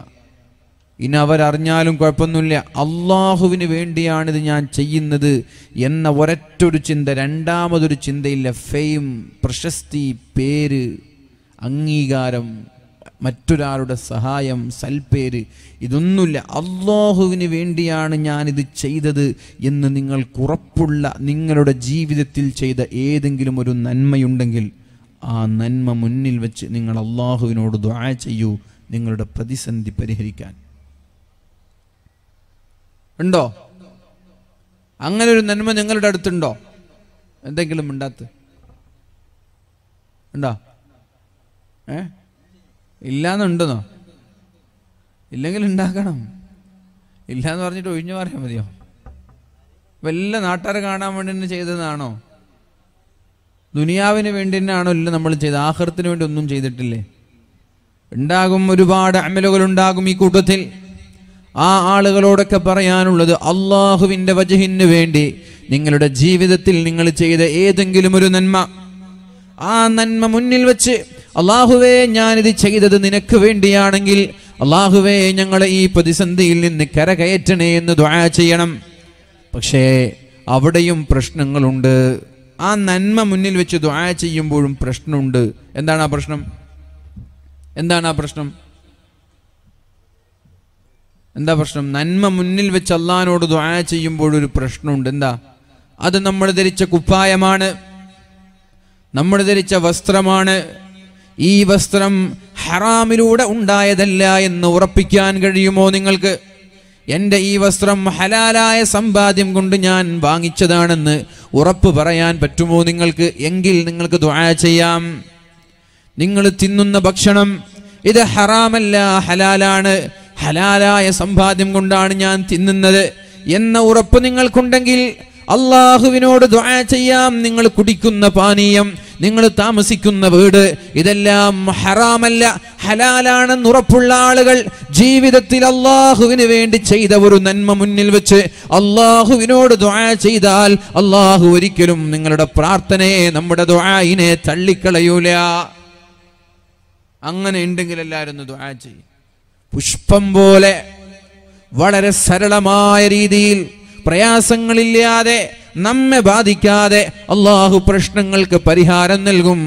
ഇനി അവരറിഞ്ഞാലും കുഴപ്പമൊന്നുമില്ല അള്ളാഹുവിന് വേണ്ടിയാണിത് ഞാൻ ചെയ്യുന്നത് എന്ന ഒരറ്റൊരു ചിന്ത രണ്ടാമതൊരു ചിന്തയില്ല ഫെയിം പ്രശസ്തി പേര് അംഗീകാരം മറ്റൊരാളുടെ സഹായം സൽപ്പേര് ഇതൊന്നുമില്ല അള്ളാഹുവിന് വേണ്ടിയാണ് ഞാനിത് ചെയ്തത് എന്ന് നിങ്ങൾ കുറപ്പുള്ള നിങ്ങളുടെ ജീവിതത്തിൽ ചെയ്ത ഏതെങ്കിലും ഒരു നന്മയുണ്ടെങ്കിൽ ആ നന്മ മുന്നിൽ വെച്ച് നിങ്ങൾ അള്ളാഹുവിനോട് ദ്വാ ചെയ്യൂ നിങ്ങളുടെ പ്രതിസന്ധി പരിഹരിക്കാൻ ഉണ്ടോ അങ്ങനെ ഒരു നന്മ നിങ്ങളുടെ അടുത്തുണ്ടോ എന്തെങ്കിലും ഉണ്ടാത്ത് ഉണ്ടോ ഏ ഇല്ലാന്നുണ്ടെന്നോ ഇല്ലെങ്കിൽ ഉണ്ടാക്കണം ഇല്ലയെന്ന് പറഞ്ഞിട്ട് ഒഴിഞ്ഞു മാറിയാൽ മതിയോ വല്ല നാട്ടുകാരെ കാണാൻ വേണ്ടി തന്നെ ചെയ്തതാണോ ദുനിയാവിന് വേണ്ടി തന്നെയാണോ ഇല്ല നമ്മൾ ചെയ്ത് ആഹൃത്തിന് വേണ്ടി ഒന്നും ചെയ്തിട്ടില്ലേ ഉണ്ടാകും ഒരുപാട് അമലുകൾ ഉണ്ടാകും ഈ കൂട്ടത്തിൽ ആ ആളുകളോടൊക്കെ പറയാനുള്ളത് അള്ളാഹുവിൻ്റെ വജഹിന് വേണ്ടി നിങ്ങളുടെ ജീവിതത്തിൽ നിങ്ങൾ ചെയ്ത ഏതെങ്കിലും ഒരു നന്മ ആ നന്മ മുന്നിൽ വെച്ച് അള്ളാഹുവേ ഞാനിത് ചെയ്തത് നിനക്ക് വേണ്ടിയാണെങ്കിൽ അള്ളാഹുവേ ഞങ്ങളെ ഈ പ്രതിസന്ധിയിൽ നിന്ന് കരകയറ്റണേ എന്ന് ദ്വാ ചെയ്യണം പക്ഷേ അവിടെയും പ്രശ്നങ്ങളുണ്ട് ആ നന്മ മുന്നിൽ വെച്ച് ദ്വാ ചെയ്യുമ്പോഴും പ്രശ്നമുണ്ട് എന്താണ് ആ പ്രശ്നം എന്താണ് ആ പ്രശ്നം എന്താ പ്രശ്നം നന്മ മുന്നിൽ വെച്ച് അള്ളഹാനോട് ദ്വാ ചെയ്യുമ്പോഴൊരു പ്രശ്നമുണ്ട് എന്താ അത് നമ്മൾ ധരിച്ച കുപ്പായമാണ് നമ്മൾ ധരിച്ച വസ്ത്രമാണ് ഈ വസ്ത്രം ഹറാമിലൂടെ ഉണ്ടായതല്ല എന്ന് ഉറപ്പിക്കാൻ കഴിയുമോ നിങ്ങൾക്ക് എൻ്റെ ഈ വസ്ത്രം ഹലാലായ സമ്പാദ്യം കൊണ്ട് ഞാൻ വാങ്ങിച്ചതാണെന്ന് ഉറപ്പ് പറയാൻ പറ്റുമോ നിങ്ങൾക്ക് എങ്കിൽ നിങ്ങൾക്ക് ദ്വായ ചെയ്യാം നിങ്ങൾ തിന്നുന്ന ഭക്ഷണം ഇത് ഹറാമല്ല ഹലാലാണ് ഹലാലായ സമ്പാദ്യം കൊണ്ടാണ് ഞാൻ തിന്നുന്നത് എന്ന ഉറപ്പ് നിങ്ങൾക്കുണ്ടെങ്കിൽ അള്ളാഹുവിനോട് ദ്വായ ചെയ്യാം നിങ്ങൾ കുടിക്കുന്ന പാനീയം നിങ്ങൾ താമസിക്കുന്ന വീട് ഇതെല്ലാം ഹറാമല്ല ഹലാലാണെന്ന് ഉറപ്പുള്ള ആളുകൾ ജീവിതത്തിൽ അള്ളാഹുവിന് വേണ്ടി ചെയ്ത ഒരു നന്മ മുന്നിൽ വെച്ച് അള്ളാഹുവിനോട് ദ്വായ ചെയ്താൽ അള്ളാഹു ഒരിക്കലും നിങ്ങളുടെ പ്രാർത്ഥനയെ നമ്മുടെ ദ്വായിനെ തള്ളിക്കളയൂല അങ്ങനെ ഉണ്ടെങ്കിൽ എല്ലാവരും ഒന്ന് ചെയ്യും പുഷ്പം പോലെ വളരെ സരളമായ രീതിയിൽ പ്രയാസങ്ങളില്ലാതെ നമ്മെ ബാധിക്കാതെ അള്ളാഹു പ്രശ്നങ്ങൾക്ക് പരിഹാരം നൽകും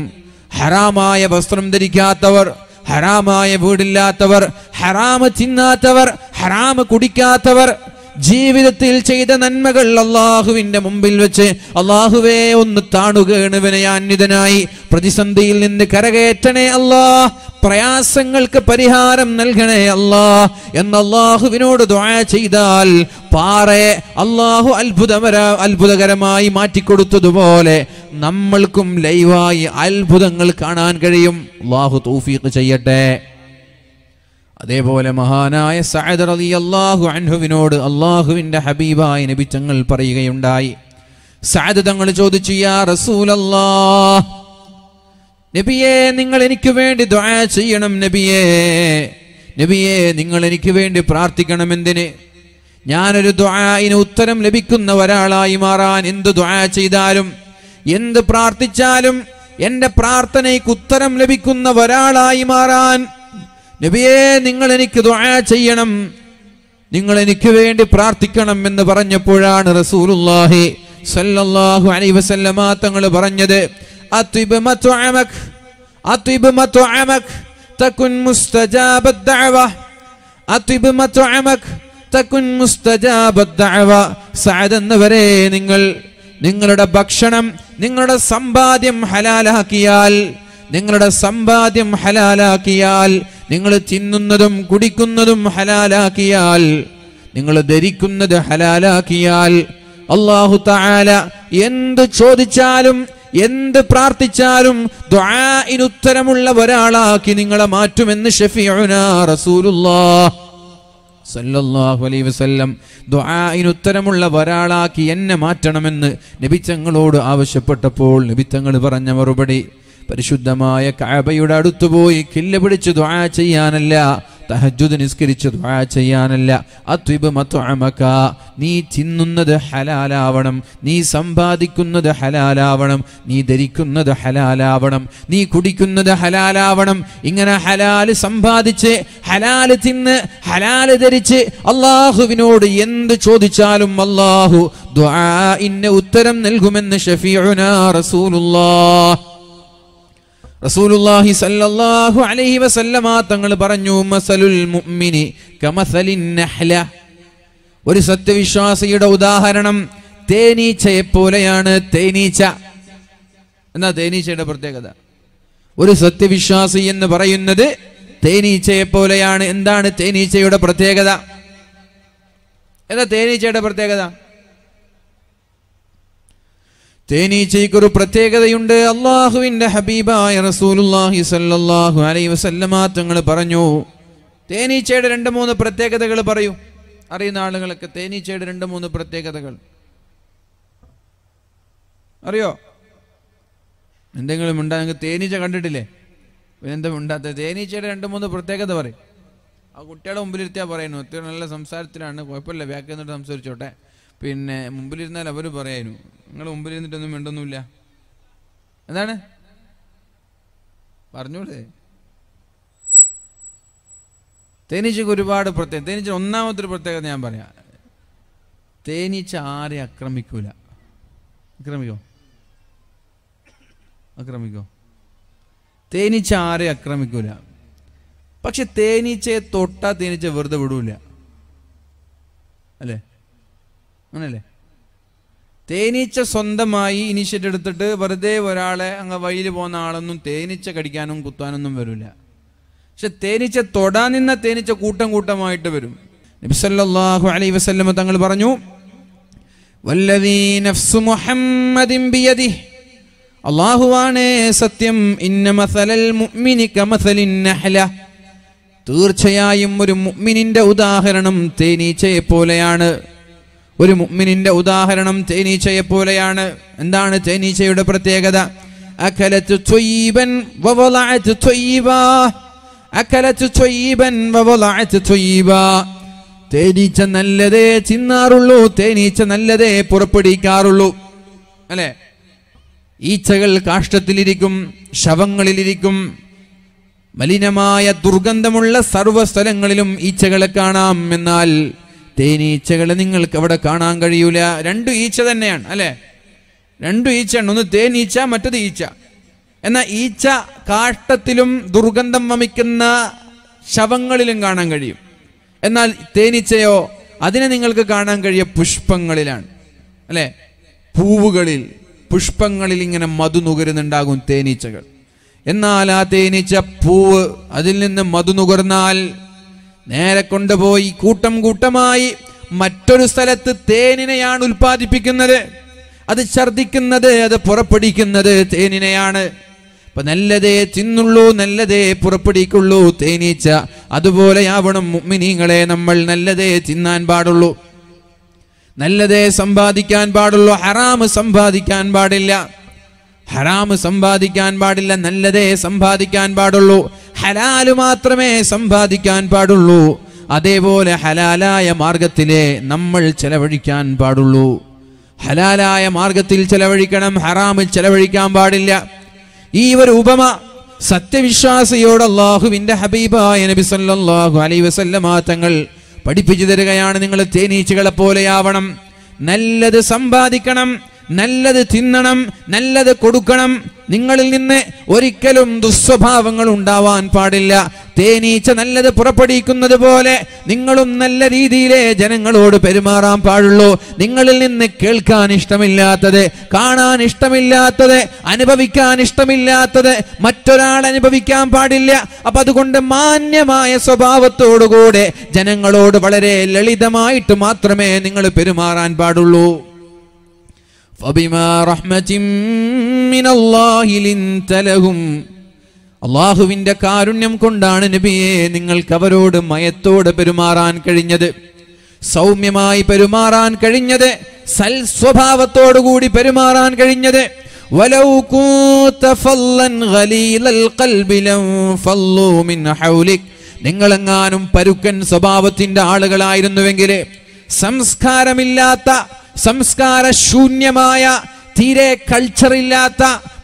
ഹറാമായ വസ്ത്രം ധരിക്കാത്തവർ ഹറാമായ വീടില്ലാത്തവർ ഹറാമ ചിന്നാത്തവർ ഹറാമ കുടിക്കാത്തവർ ജീവിതത്തിൽ ചെയ്ത നന്മകൾ അള്ളാഹുവിന്റെ മുമ്പിൽ വെച്ച് അള്ളാഹുവേ ഒന്ന് താണുകയാണ് വിനയാന്വിതനായി പ്രതിസന്ധിയിൽ നിന്ന് കരകയറ്റണേ അല്ലാ പ്രയാസങ്ങൾക്ക് പരിഹാരം നൽകണേ അല്ലാ എന്ന് അള്ളാഹുവിനോട് ദ്വാ ചെയ്താൽ പാറെ അള്ളാഹു അത്ഭുതമര അത്ഭുതകരമായി മാറ്റിക്കൊടുത്തതുപോലെ നമ്മൾക്കും ലൈവായി അത്ഭുതങ്ങൾ കാണാൻ കഴിയും അള്ളാഹു തൗഫീഖ് ചെയ്യട്ടെ അതേപോലെ മഹാനായ സഅദ് അലി അള്ളാഹു അൻഹുവിനോട് അള്ളാഹുവിൻ്റെ ഹബീബായ നബി തങ്ങൾ പറയുകയുണ്ടായി സഅദ് തങ്ങൾ ചോദിച്ചു യാ റസൂലല്ലാ നബിയെ നിങ്ങൾ എനിക്ക് വേണ്ടി ദ്വാ ചെയ്യണം നബിയെ നബിയെ നിങ്ങൾ എനിക്ക് വേണ്ടി പ്രാർത്ഥിക്കണം എന്തിന് ഞാനൊരു ദ്വായിന് ഉത്തരം ലഭിക്കുന്ന ഒരാളായി മാറാൻ എന്ത് ദ്വാ ചെയ്താലും എന്ത് പ്രാർത്ഥിച്ചാലും എൻ്റെ പ്രാർത്ഥനയ്ക്ക് ഉത്തരം ലഭിക്കുന്ന ഒരാളായി മാറാൻ നബിയേ നിങ്ങൾ എനിക്ക് ദുആ ചെയ്യണം നിങ്ങൾ എനിക്ക് വേണ്ടി പ്രാർത്ഥിക്കണം എന്ന് പറഞ്ഞപ്പോഴാണ് റസൂലുള്ളാഹി സല്ലല്ലാഹു അലൈഹി വസല്ലമ തങ്ങൾ പറഞ്ഞത് അത്വിബ് മത്വഅമക് അത്വിബ് മത്വഅമക് തകുൻ മുസ്തജാബ ദഅവ അത്വിബ് മത്വഅമക് തകുൻ മുസ്തജാബ ദഅവ സഅദ് എന്നവരെ നിങ്ങൾ നിങ്ങളുടെ ഭക്ഷണം നിങ്ങളുടെ സമ്പാദ്യം ഹലാലാക്കിയാൽ നിങ്ങളുടെ സമ്പാദ്യം ഹലാലാക്കിയാൽ നിങ്ങൾ തിന്നുന്നതും കുടിക്കുന്നതും ഹലാലാക്കിയാൽ നിങ്ങൾ ധരിക്കുന്നത് ഹലാലാക്കിയാൽ അള്ളാഹു താല എന്ത് ചോദിച്ചാലും എന്ത് പ്രാർത്ഥിച്ചാലും ദ്വാഇനുത്തരമുള്ള ഒരാളാക്കി നിങ്ങളെ മാറ്റുമെന്ന് ഉത്തരമുള്ള ഒരാളാക്കി എന്നെ മാറ്റണമെന്ന് നബിച്ചങ്ങളോട് ആവശ്യപ്പെട്ടപ്പോൾ നബിത്തങ്ങൾ പറഞ്ഞ മറുപടി പരിശുദ്ധമായ കാബയുടെ പോയി കില്ല പിടിച്ച് ദ്വാ ചെയ്യാനല്ല തഹജുദ് നിസ്കരിച്ച് ദ്വാ ചെയ്യാനല്ല അത്വിബ് മത്വമക നീ തിന്നുന്നത് ഹലാലാവണം നീ സമ്പാദിക്കുന്നത് ഹലാലാവണം നീ ധരിക്കുന്നത് ഹലാലാവണം നീ കുടിക്കുന്നത് ഹലാലാവണം ഇങ്ങനെ ഹലാല് സമ്പാദിച്ച് ഹലാല് തിന്ന് ഹലാല് ധരിച്ച് അള്ളാഹുവിനോട് എന്ത് ചോദിച്ചാലും അള്ളാഹു ദ്വാ ഇന്ന ഉത്തരം നൽകുമെന്ന് ഷഫീഉനാ റസൂലുള്ളാഹ് റസൂലുള്ളാഹി സല്ലല്ലാഹു അലൈഹി വസല്ലമ തങ്ങൾ പറഞ്ഞു മസലുൽ മുഅ്മിനി കമസലിൻ നഹ്ല ഒരു സത്യവിശ്വാസിയുടെ ഉദാഹരണം തേനീച്ചയെ പോലെയാണ് തേനീച്ച എന്നാ തേനീച്ചയുടെ പ്രത്യേകത ഒരു സത്യവിശ്വാസി എന്ന് പറയുന്നത് തേനീച്ചയെ പോലെയാണ് എന്താണ് തേനീച്ചയുടെ പ്രത്യേകത എന്താ തേനീച്ചയുടെ പ്രത്യേകത തേനീച്ചയ്ക്കൊരു പ്രത്യേകതയുണ്ട് അള്ളാഹുവിന്റെ ഹബീബായ റസൂലുല്ലാഹി സല്ലാഹു അലൈ തങ്ങൾ പറഞ്ഞു തേനീച്ചയുടെ രണ്ട് മൂന്ന് പ്രത്യേകതകൾ പറയൂ അറിയുന്ന ആളുകളൊക്കെ തേനീച്ചയുടെ രണ്ട് മൂന്ന് പ്രത്യേകതകൾ അറിയോ എന്തെങ്കിലും ഉണ്ടാ നിങ്ങൾക്ക് തേനീച്ച കണ്ടിട്ടില്ലേ എന്തും ഉണ്ടാത്ത തേനീച്ചയുടെ രണ്ട് മൂന്ന് പ്രത്യേകത പറയും ആ കുട്ടിയുടെ മുമ്പിലിരുത്തിയാൽ പറയുന്നു ഒത്തിരി നല്ല സംസാരത്തിലാണ് കുഴപ്പമില്ല വ്യാഖ്യാനം സംസാരിച്ചോട്ടെ പിന്നെ മുമ്പിലിരുന്നാൽ അവർ പറയുന്നു നിങ്ങൾ മുമ്പിൽ ഇരുന്നിട്ടൊന്നും മിണ്ടൊന്നുമില്ല എന്താണ് പറഞ്ഞോളേ തേനീച്ചക്ക് ഒരുപാട് പ്രത്യേകം തേനീച്ച ഒന്നാമത്തെ പ്രത്യേകത ഞാൻ പറയാം തേനീച്ച ആരെ ആക്രമിക്കൂല അക്രമിക്കോ അക്രമിക്കോ തേനീച്ച ആരെ ആക്രമിക്കൂല പക്ഷെ തേനീച്ചയെ തൊട്ടാ തേനീച്ച വെറുതെ വിടൂല അല്ലേ അങ്ങനല്ലേ തേനീച്ച സ്വന്തമായി ഇനിഷ്യേറ്റ് എടുത്തിട്ട് വെറുതെ ഒരാളെ അങ്ങ് വഴിയിൽ പോകുന്ന ആളൊന്നും തേനീച്ച കടിക്കാനും കുത്താനൊന്നും വരില്ല പക്ഷെ തേനീച്ച തൊടാൻ നിന്ന തേനീച്ച കൂട്ടം കൂട്ടമായിട്ട് വരും നബിസല്ലാഹു അലൈ വസ്ല്ലം തങ്ങൾ പറഞ്ഞു സത്യം തീർച്ചയായും ഒരു മുഅ്മിനിന്റെ ഉദാഹരണം തേനീച്ചയെ പോലെയാണ് ഒരു മുഗ്മിനിന്റെ ഉദാഹരണം തേനീച്ചയെ പോലെയാണ് എന്താണ് തേനീച്ചയുടെ പ്രത്യേകത തേനീച്ച നല്ലതേ ചിന്നാറുള്ളൂ തേനീച്ച നല്ലതേ പുറപ്പെടിക്കാറുള്ളൂ അല്ലെ ഈച്ചകൾ കാഷ്ടത്തിലിരിക്കും ശവങ്ങളിലിരിക്കും മലിനമായ ദുർഗന്ധമുള്ള സർവ്വസ്ഥലങ്ങളിലും ഈച്ചകളെ കാണാം എന്നാൽ തേനീച്ചകളെ നിങ്ങൾക്ക് അവിടെ കാണാൻ കഴിയൂല രണ്ടു ഈച്ച തന്നെയാണ് അല്ലേ രണ്ടു ഈച്ചയാണ് ഒന്ന് തേനീച്ച മറ്റത് ഈച്ച എന്നാൽ ഈച്ച കാഷ്ടത്തിലും ദുർഗന്ധം വമിക്കുന്ന ശവങ്ങളിലും കാണാൻ കഴിയും എന്നാൽ തേനീച്ചയോ അതിനെ നിങ്ങൾക്ക് കാണാൻ കഴിയ പുഷ്പങ്ങളിലാണ് അല്ലേ പൂവുകളിൽ പുഷ്പങ്ങളിൽ ഇങ്ങനെ മധു നുകരുന്നുണ്ടാകും തേനീച്ചകൾ എന്നാൽ ആ തേനീച്ച പൂവ് അതിൽ നിന്ന് മധു നുകർന്നാൽ നേരെ കൊണ്ടുപോയി കൂട്ടം കൂട്ടമായി മറ്റൊരു സ്ഥലത്ത് തേനിനെയാണ് ഉൽപ്പാദിപ്പിക്കുന്നത് അത് ഛർദിക്കുന്നത് അത് പുറപ്പെടിക്കുന്നത് തേനിനെയാണ് അപ്പൊ നല്ലതേ തിന്നുള്ളൂ നല്ലതേ പുറപ്പെടിക്കുള്ളൂ തേനീച്ച അതുപോലെയാവണം മുഗ്മിനീങ്ങളെ നമ്മൾ നല്ലതേ തിന്നാൻ പാടുള്ളൂ നല്ലതേ സമ്പാദിക്കാൻ പാടുള്ളൂ ഹറാമ് സമ്പാദിക്കാൻ പാടില്ല ഹറാമ് സമ്പാദിക്കാൻ പാടില്ല നല്ലതേ സമ്പാദിക്കാൻ പാടുള്ളൂ ഹലാല് മാത്രമേ സമ്പാദിക്കാൻ പാടുള്ളൂ അതേപോലെ ഹലാലായ മാർഗത്തിലെ നമ്മൾ ചെലവഴിക്കാൻ പാടുള്ളൂ ഹലാലായ മാർഗത്തിൽ ചെലവഴിക്കണം ഹറാമിൽ ചെലവഴിക്കാൻ പാടില്ല ഈ ഒരു ഉപമ സത്യവിശ്വാസിയോട് അള്ളാഹുവിന്റെ ഹബീബായ നബി സല്ലാഹു അലൈ വസല്ലമാ തങ്ങൾ പഠിപ്പിച്ചു തരികയാണ് നിങ്ങൾ തേനീച്ചകളെ പോലെയാവണം നല്ലത് സമ്പാദിക്കണം നല്ലത് തിന്നണം നല്ലത് കൊടുക്കണം നിങ്ങളിൽ നിന്ന് ഒരിക്കലും ദുസ്വഭാവങ്ങൾ ഉണ്ടാവാൻ പാടില്ല തേനീച്ച നല്ലത് പുറപ്പെടുവിക്കുന്നത് പോലെ നിങ്ങളും നല്ല രീതിയിലെ ജനങ്ങളോട് പെരുമാറാൻ പാടുള്ളൂ നിങ്ങളിൽ നിന്ന് കേൾക്കാൻ ഇഷ്ടമില്ലാത്തത് കാണാൻ ഇഷ്ടമില്ലാത്തത് അനുഭവിക്കാൻ ഇഷ്ടമില്ലാത്തത് മറ്റൊരാൾ അനുഭവിക്കാൻ പാടില്ല അപ്പൊ അതുകൊണ്ട് മാന്യമായ സ്വഭാവത്തോടുകൂടെ ജനങ്ങളോട് വളരെ ലളിതമായിട്ട് മാത്രമേ നിങ്ങൾ പെരുമാറാൻ പാടുള്ളൂ فبما رحمة من الله لنت لهم അള്ളാഹുവിന്റെ കാരുണ്യം കൊണ്ടാണ് നബിയെ നിങ്ങൾക്ക് അവരോട് മയത്തോട് പെരുമാറാൻ കഴിഞ്ഞത് സൗമ്യമായി പെരുമാറാൻ കഴിഞ്ഞത് സൽ സ്വഭാവത്തോടുകൂടി പെരുമാറാൻ കഴിഞ്ഞത് ولو كنت فظا غليظ القلب لانفضوا من حولك നിങ്ങളെങ്ങാനും പരുക്കൻ സ്വഭാവത്തിന്റെ ആളുകളായിരുന്നുവെങ്കിൽ സംസ്കാരമില്ലാത്ത സംസ്കാര ശൂന്യമായ തീരെ കൾച്ചറില്ലാത്ത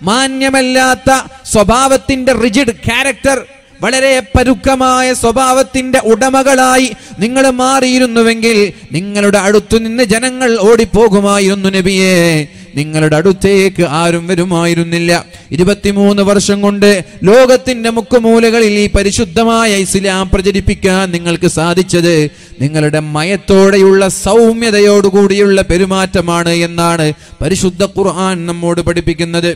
മാന്യമല്ലാത്ത സ്വഭാവത്തിന്റെ റിജിഡ് ക്യാരക്ടർ വളരെ പരുക്കമായ സ്വഭാവത്തിന്റെ ഉടമകളായി നിങ്ങൾ മാറിയിരുന്നുവെങ്കിൽ നിങ്ങളുടെ അടുത്തു നിന്ന് ജനങ്ങൾ ഓടിപ്പോകുമായിരുന്നു നബിയേ നിങ്ങളുടെ അടുത്തേക്ക് ആരും വരുമായിരുന്നില്ല ഇരുപത്തിമൂന്ന് വർഷം കൊണ്ട് ലോകത്തിന്റെ മുക്കുമൂലകളിൽ ഈ പരിശുദ്ധമായ ഇസ്ലാം പ്രചരിപ്പിക്കാൻ നിങ്ങൾക്ക് സാധിച്ചത് നിങ്ങളുടെ മയത്തോടെയുള്ള സൗമ്യതയോടുകൂടിയുള്ള പെരുമാറ്റമാണ് എന്നാണ് പരിശുദ്ധ ഖുർആൻ നമ്മോട് പഠിപ്പിക്കുന്നത്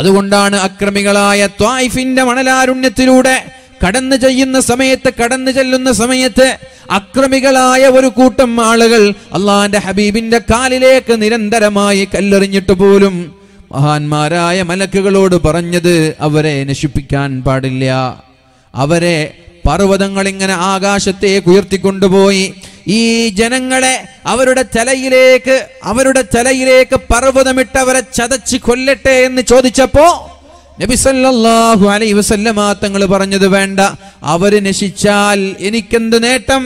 അതുകൊണ്ടാണ് അക്രമികളായ ത്വായിഫിന്റെ മണലാരുണ്യത്തിലൂടെ കടന്നു ചെയ്യുന്ന സമയത്ത് കടന്നു ചെല്ലുന്ന സമയത്ത് അക്രമികളായ ഒരു കൂട്ടം ആളുകൾ അള്ളാന്റെ ഹബീബിന്റെ കാലിലേക്ക് നിരന്തരമായി കല്ലെറിഞ്ഞിട്ട് പോലും മഹാന്മാരായ മലക്കുകളോട് പറഞ്ഞത് അവരെ നശിപ്പിക്കാൻ പാടില്ല അവരെ പർവ്വതങ്ങൾ ഇങ്ങനെ ആകാശത്തേക്ക് ഉയർത്തിക്കൊണ്ടുപോയി ഈ ജനങ്ങളെ അവരുടെ തലയിലേക്ക് അവരുടെ തലയിലേക്ക് പർവ്വതമിട്ട് അവരെ ചതച്ച് കൊല്ലട്ടെ എന്ന് ചോദിച്ചപ്പോ നബിസല്ലാഹു അലൈ വസല്ലമാ തങ്ങൾ പറഞ്ഞത് വേണ്ട അവര് നശിച്ചാൽ എനിക്കെന്ത് നേട്ടം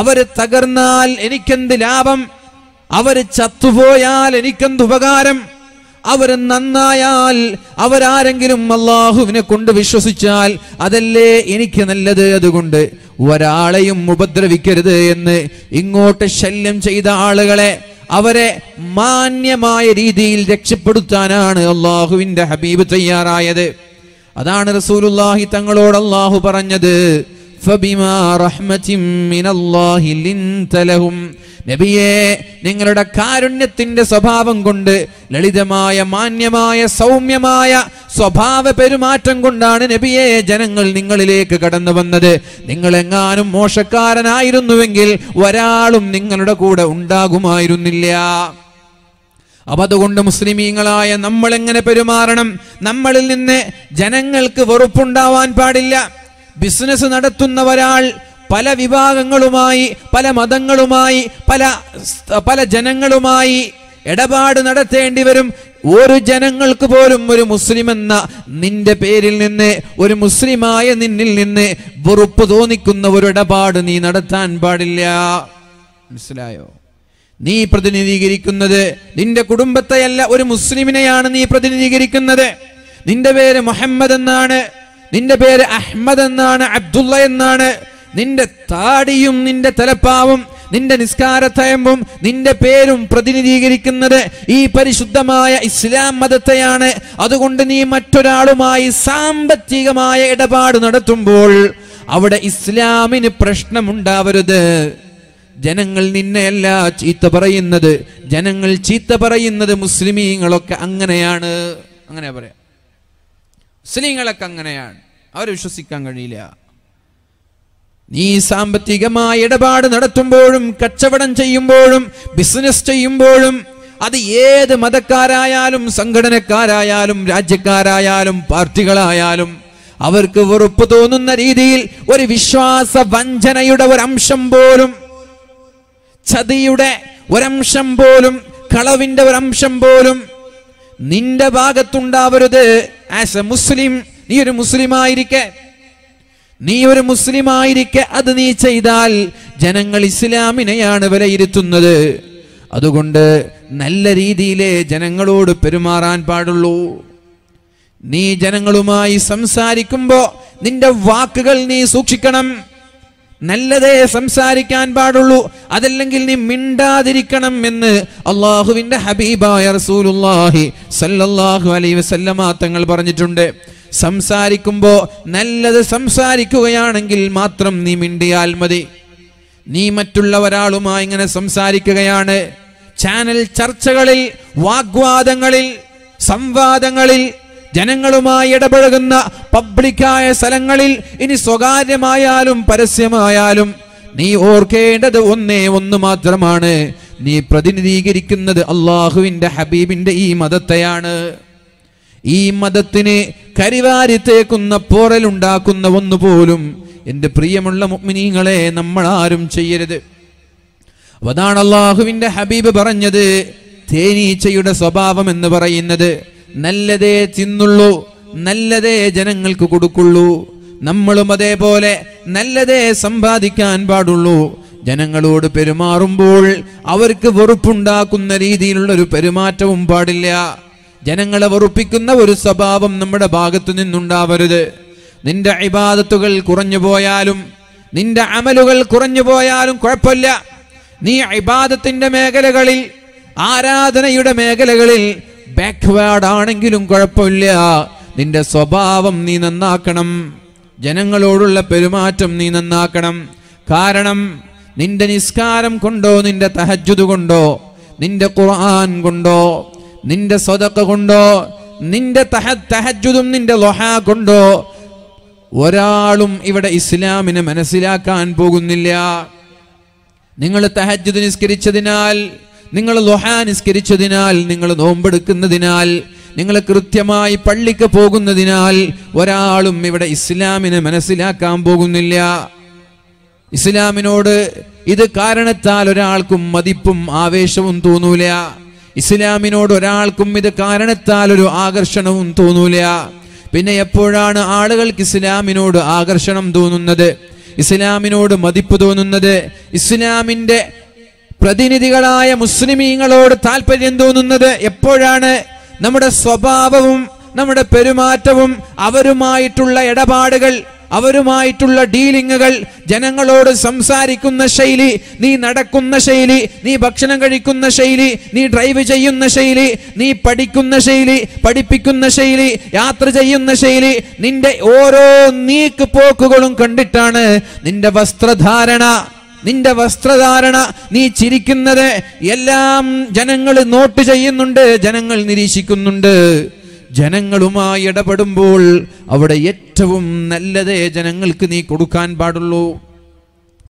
അവര് തകർന്നാൽ എനിക്കെന്ത് ലാഭം അവര് ചത്തുപോയാൽ എനിക്കെന്ത് ഉപകാരം അവര് നന്നായാൽ അവരാരെങ്കിലും അള്ളാഹുവിനെ കൊണ്ട് വിശ്വസിച്ചാൽ അതല്ലേ എനിക്ക് നല്ലത് അതുകൊണ്ട് ഒരാളെയും ഉപദ്രവിക്കരുത് എന്ന് ഇങ്ങോട്ട് ശല്യം ചെയ്ത ആളുകളെ അവരെ മാന്യമായ രീതിയിൽ രക്ഷപ്പെടുത്താനാണ് അള്ളാഹുവിന്റെ ഹബീബ് തയ്യാറായത് അതാണ് റസൂലുല്ലാഹി തങ്ങളോട് അള്ളാഹു പറഞ്ഞത് ഫബിമാ റഹ്മതിം മിനല്ലാഹി ലിൻത ലഹും നബിയെ നിങ്ങളുടെ കാരുണ്യത്തിന്റെ സ്വഭാവം കൊണ്ട് ലളിതമായ മാന്യമായ സൗമ്യമായ സ്വഭാവ പെരുമാറ്റം കൊണ്ടാണ് നബിയെ ജനങ്ങൾ നിങ്ങളിലേക്ക് കടന്നു വന്നത് നിങ്ങളെങ്ങാനും മോശക്കാരനായിരുന്നുവെങ്കിൽ ഒരാളും നിങ്ങളുടെ കൂടെ ഉണ്ടാകുമായിരുന്നില്ല അപ്പം അതുകൊണ്ട് മുസ്ലിമീങ്ങളായ നമ്മൾ എങ്ങനെ പെരുമാറണം നമ്മളിൽ നിന്ന് ജനങ്ങൾക്ക് വെറുപ്പുണ്ടാവാൻ പാടില്ല ബിസിനസ് നടത്തുന്ന ഒരാൾ പല വിഭാഗങ്ങളുമായി പല മതങ്ങളുമായി പല പല ജനങ്ങളുമായി ഇടപാട് നടത്തേണ്ടി വരും ഒരു ജനങ്ങൾക്ക് പോലും ഒരു മുസ്ലിം എന്ന നിന്റെ പേരിൽ നിന്ന് ഒരു മുസ്ലിമായ നിന്നിൽ നിന്ന് വെറുപ്പ് തോന്നിക്കുന്ന ഒരു ഇടപാട് നീ നടത്താൻ പാടില്ല മനസ്സിലായോ നീ പ്രതിനിധീകരിക്കുന്നത് നിന്റെ കുടുംബത്തെയല്ല ഒരു മുസ്ലിമിനെയാണ് നീ പ്രതിനിധീകരിക്കുന്നത് നിന്റെ പേര് മുഹമ്മദ് എന്നാണ് നിന്റെ പേര് അഹ്മദ് എന്നാണ് അബ്ദുള്ള എന്നാണ് നിന്റെ താടിയും നിന്റെ തലപ്പാവും നിന്റെ നിസ്കാരത്തയമ്പും നിന്റെ പേരും പ്രതിനിധീകരിക്കുന്നത് ഈ പരിശുദ്ധമായ ഇസ്ലാം മതത്തെയാണ് അതുകൊണ്ട് നീ മറ്റൊരാളുമായി സാമ്പത്തികമായ ഇടപാട് നടത്തുമ്പോൾ അവിടെ ഇസ്ലാമിന് പ്രശ്നമുണ്ടാവരുത് ജനങ്ങൾ നിന്നെയല്ല ചീത്ത പറയുന്നത് ജനങ്ങൾ ചീത്ത പറയുന്നത് മുസ്ലിമീങ്ങളൊക്കെ അങ്ങനെയാണ് അങ്ങനെ പറയാം മുസ്ലിങ്ങളൊക്കെ അങ്ങനെയാണ് അവർ വിശ്വസിക്കാൻ കഴിയില്ല നീ സാമ്പത്തികമായ ഇടപാട് നടത്തുമ്പോഴും കച്ചവടം ചെയ്യുമ്പോഴും ബിസിനസ് ചെയ്യുമ്പോഴും അത് ഏത് മതക്കാരായാലും സംഘടനക്കാരായാലും രാജ്യക്കാരായാലും പാർട്ടികളായാലും അവർക്ക് വെറുപ്പ് തോന്നുന്ന രീതിയിൽ ഒരു വിശ്വാസ വഞ്ചനയുടെ ഒരംശം പോലും ചതിയുടെ ഒരംശം പോലും കളവിന്റെ ഒരംശം പോലും നിന്റെ ഭാഗത്തുണ്ടാവരുത് ആസ് എ മുസ്ലിം നീ ഒരു മുസ്ലിമായിരിക്കെ നീ ഒരു മുസ്ലിമായിരിക്കെ അത് നീ ചെയ്താൽ ജനങ്ങൾ ഇസ്ലാമിനെയാണ് വിലയിരുത്തുന്നത് അതുകൊണ്ട് നല്ല രീതിയിലെ ജനങ്ങളോട് പെരുമാറാൻ പാടുള്ളൂ നീ ജനങ്ങളുമായി സംസാരിക്കുമ്പോ നിന്റെ വാക്കുകൾ നീ സൂക്ഷിക്കണം നല്ലതേ സംസാരിക്കാൻ പാടുള്ളൂ അതല്ലെങ്കിൽ നീ മിണ്ടാതിരിക്കണം എന്ന് അള്ളാഹുവിന്റെ ഹബീബായ റസൂലുല്ലാഹി സല്ലല്ലാഹു അലൈഹി വസല്ലമ തങ്ങൾ പറഞ്ഞിട്ടുണ്ട് സംസാരിക്കുമ്പോൾ നല്ലത് സംസാരിക്കുകയാണെങ്കിൽ മാത്രം നീ മിണ്ടിയാൽ മതി നീ മറ്റുള്ള ഒരാളുമായി ഇങ്ങനെ സംസാരിക്കുകയാണ് ചാനൽ ചർച്ചകളിൽ വാഗ്വാദങ്ങളിൽ സംവാദങ്ങളിൽ ജനങ്ങളുമായി ഇടപഴകുന്ന പബ്ലിക്കായ സ്ഥലങ്ങളിൽ ഇനി സ്വകാര്യമായാലും പരസ്യമായാലും നീ ഓർക്കേണ്ടത് ഒന്നേ ഒന്ന് മാത്രമാണ് നീ പ്രതിനിധീകരിക്കുന്നത് അള്ളാഹുവിന്റെ ഹബീബിന്റെ ഈ മതത്തെയാണ് ഈ മതത്തിന് കരിവാരിത്തേക്കുന്ന പോറലുണ്ടാക്കുന്ന ഒന്നുപോലും എൻ്റെ പ്രിയമുള്ള മുഗ്മിനീങ്ങളെ നമ്മൾ ആരും ചെയ്യരുത് അതാണ് അള്ളാഹുവിന്റെ ഹബീബ് പറഞ്ഞത് തേനീച്ചയുടെ സ്വഭാവം എന്ന് പറയുന്നത് നല്ലതേ തിന്നുള്ളൂ നല്ലതേ ജനങ്ങൾക്ക് കൊടുക്കുള്ളൂ നമ്മളും അതേപോലെ നല്ലതേ സമ്പാദിക്കാൻ പാടുള്ളൂ ജനങ്ങളോട് പെരുമാറുമ്പോൾ അവർക്ക് വെറുപ്പുണ്ടാക്കുന്ന രീതിയിലുള്ള ഒരു പെരുമാറ്റവും പാടില്ല ജനങ്ങളെ വെറുപ്പിക്കുന്ന ഒരു സ്വഭാവം നമ്മുടെ ഭാഗത്തു നിന്നുണ്ടാവരുത് നിന്റെ ഇബാദത്തുകൾ കുറഞ്ഞു പോയാലും നിന്റെ അമലുകൾ കുറഞ്ഞു പോയാലും കുഴപ്പമില്ല നീ ഇബാദത്തിന്റെ മേഖലകളിൽ ആരാധനയുടെ മേഖലകളിൽ ബാക്ക്വേർഡ് ആണെങ്കിലും കുഴപ്പമില്ല നിന്റെ സ്വഭാവം നീ നന്നാക്കണം ജനങ്ങളോടുള്ള പെരുമാറ്റം നീ നന്നാക്കണം കാരണം നിന്റെ നിസ്കാരം കൊണ്ടോ നിന്റെ തഹജുദ് കൊണ്ടോ നിന്റെ ഖുർആൻ കൊണ്ടോ നിന്റെ സ്വതക്ക കൊണ്ടോ നിന്റെ തഹ തഹജുദും നിന്റെ ലൊഹ കൊണ്ടോ ഒരാളും ഇവിടെ ഇസ്ലാമിനെ മനസ്സിലാക്കാൻ പോകുന്നില്ല നിങ്ങൾ തഹജ്ജുദ് നിസ്കരിച്ചതിനാൽ നിങ്ങൾ ലൊഹാ നിസ്കരിച്ചതിനാൽ നിങ്ങൾ നോമ്പെടുക്കുന്നതിനാൽ നിങ്ങൾ കൃത്യമായി പള്ളിക്ക് പോകുന്നതിനാൽ ഒരാളും ഇവിടെ ഇസ്ലാമിനെ മനസ്സിലാക്കാൻ പോകുന്നില്ല ഇസ്ലാമിനോട് ഇത് കാരണത്താൽ ഒരാൾക്കും മതിപ്പും ആവേശവും തോന്നൂല ഇസ്ലാമിനോട് ഒരാൾക്കും ഇത് കാരണത്താൽ ഒരു ആകർഷണവും തോന്നൂല പിന്നെ എപ്പോഴാണ് ആളുകൾക്ക് ഇസ്ലാമിനോട് ആകർഷണം തോന്നുന്നത് ഇസ്ലാമിനോട് മതിപ്പ് തോന്നുന്നത് ഇസ്ലാമിന്റെ പ്രതിനിധികളായ മുസ്ലിമീങ്ങളോട് താല്പര്യം തോന്നുന്നത് എപ്പോഴാണ് നമ്മുടെ സ്വഭാവവും നമ്മുടെ പെരുമാറ്റവും അവരുമായിട്ടുള്ള ഇടപാടുകൾ അവരുമായിട്ടുള്ള ഡീലിങ്ങുകൾ ജനങ്ങളോട് സംസാരിക്കുന്ന ശൈലി നീ നടക്കുന്ന ശൈലി നീ ഭക്ഷണം കഴിക്കുന്ന ശൈലി നീ ഡ്രൈവ് ചെയ്യുന്ന ശൈലി നീ പഠിക്കുന്ന ശൈലി പഠിപ്പിക്കുന്ന ശൈലി യാത്ര ചെയ്യുന്ന ശൈലി നിന്റെ ഓരോ നീക്കുപോക്കുകളും കണ്ടിട്ടാണ് നിന്റെ വസ്ത്രധാരണ നിന്റെ വസ്ത്രധാരണ നീ ചിരിക്കുന്നത് എല്ലാം ജനങ്ങൾ നോട്ട് ചെയ്യുന്നുണ്ട് ജനങ്ങൾ നിരീക്ഷിക്കുന്നുണ്ട് ജനങ്ങളുമായി ഇടപെടുമ്പോൾ അവിടെ ഏറ്റവും നല്ലതേ ജനങ്ങൾക്ക് നീ കൊടുക്കാൻ പാടുള്ളൂ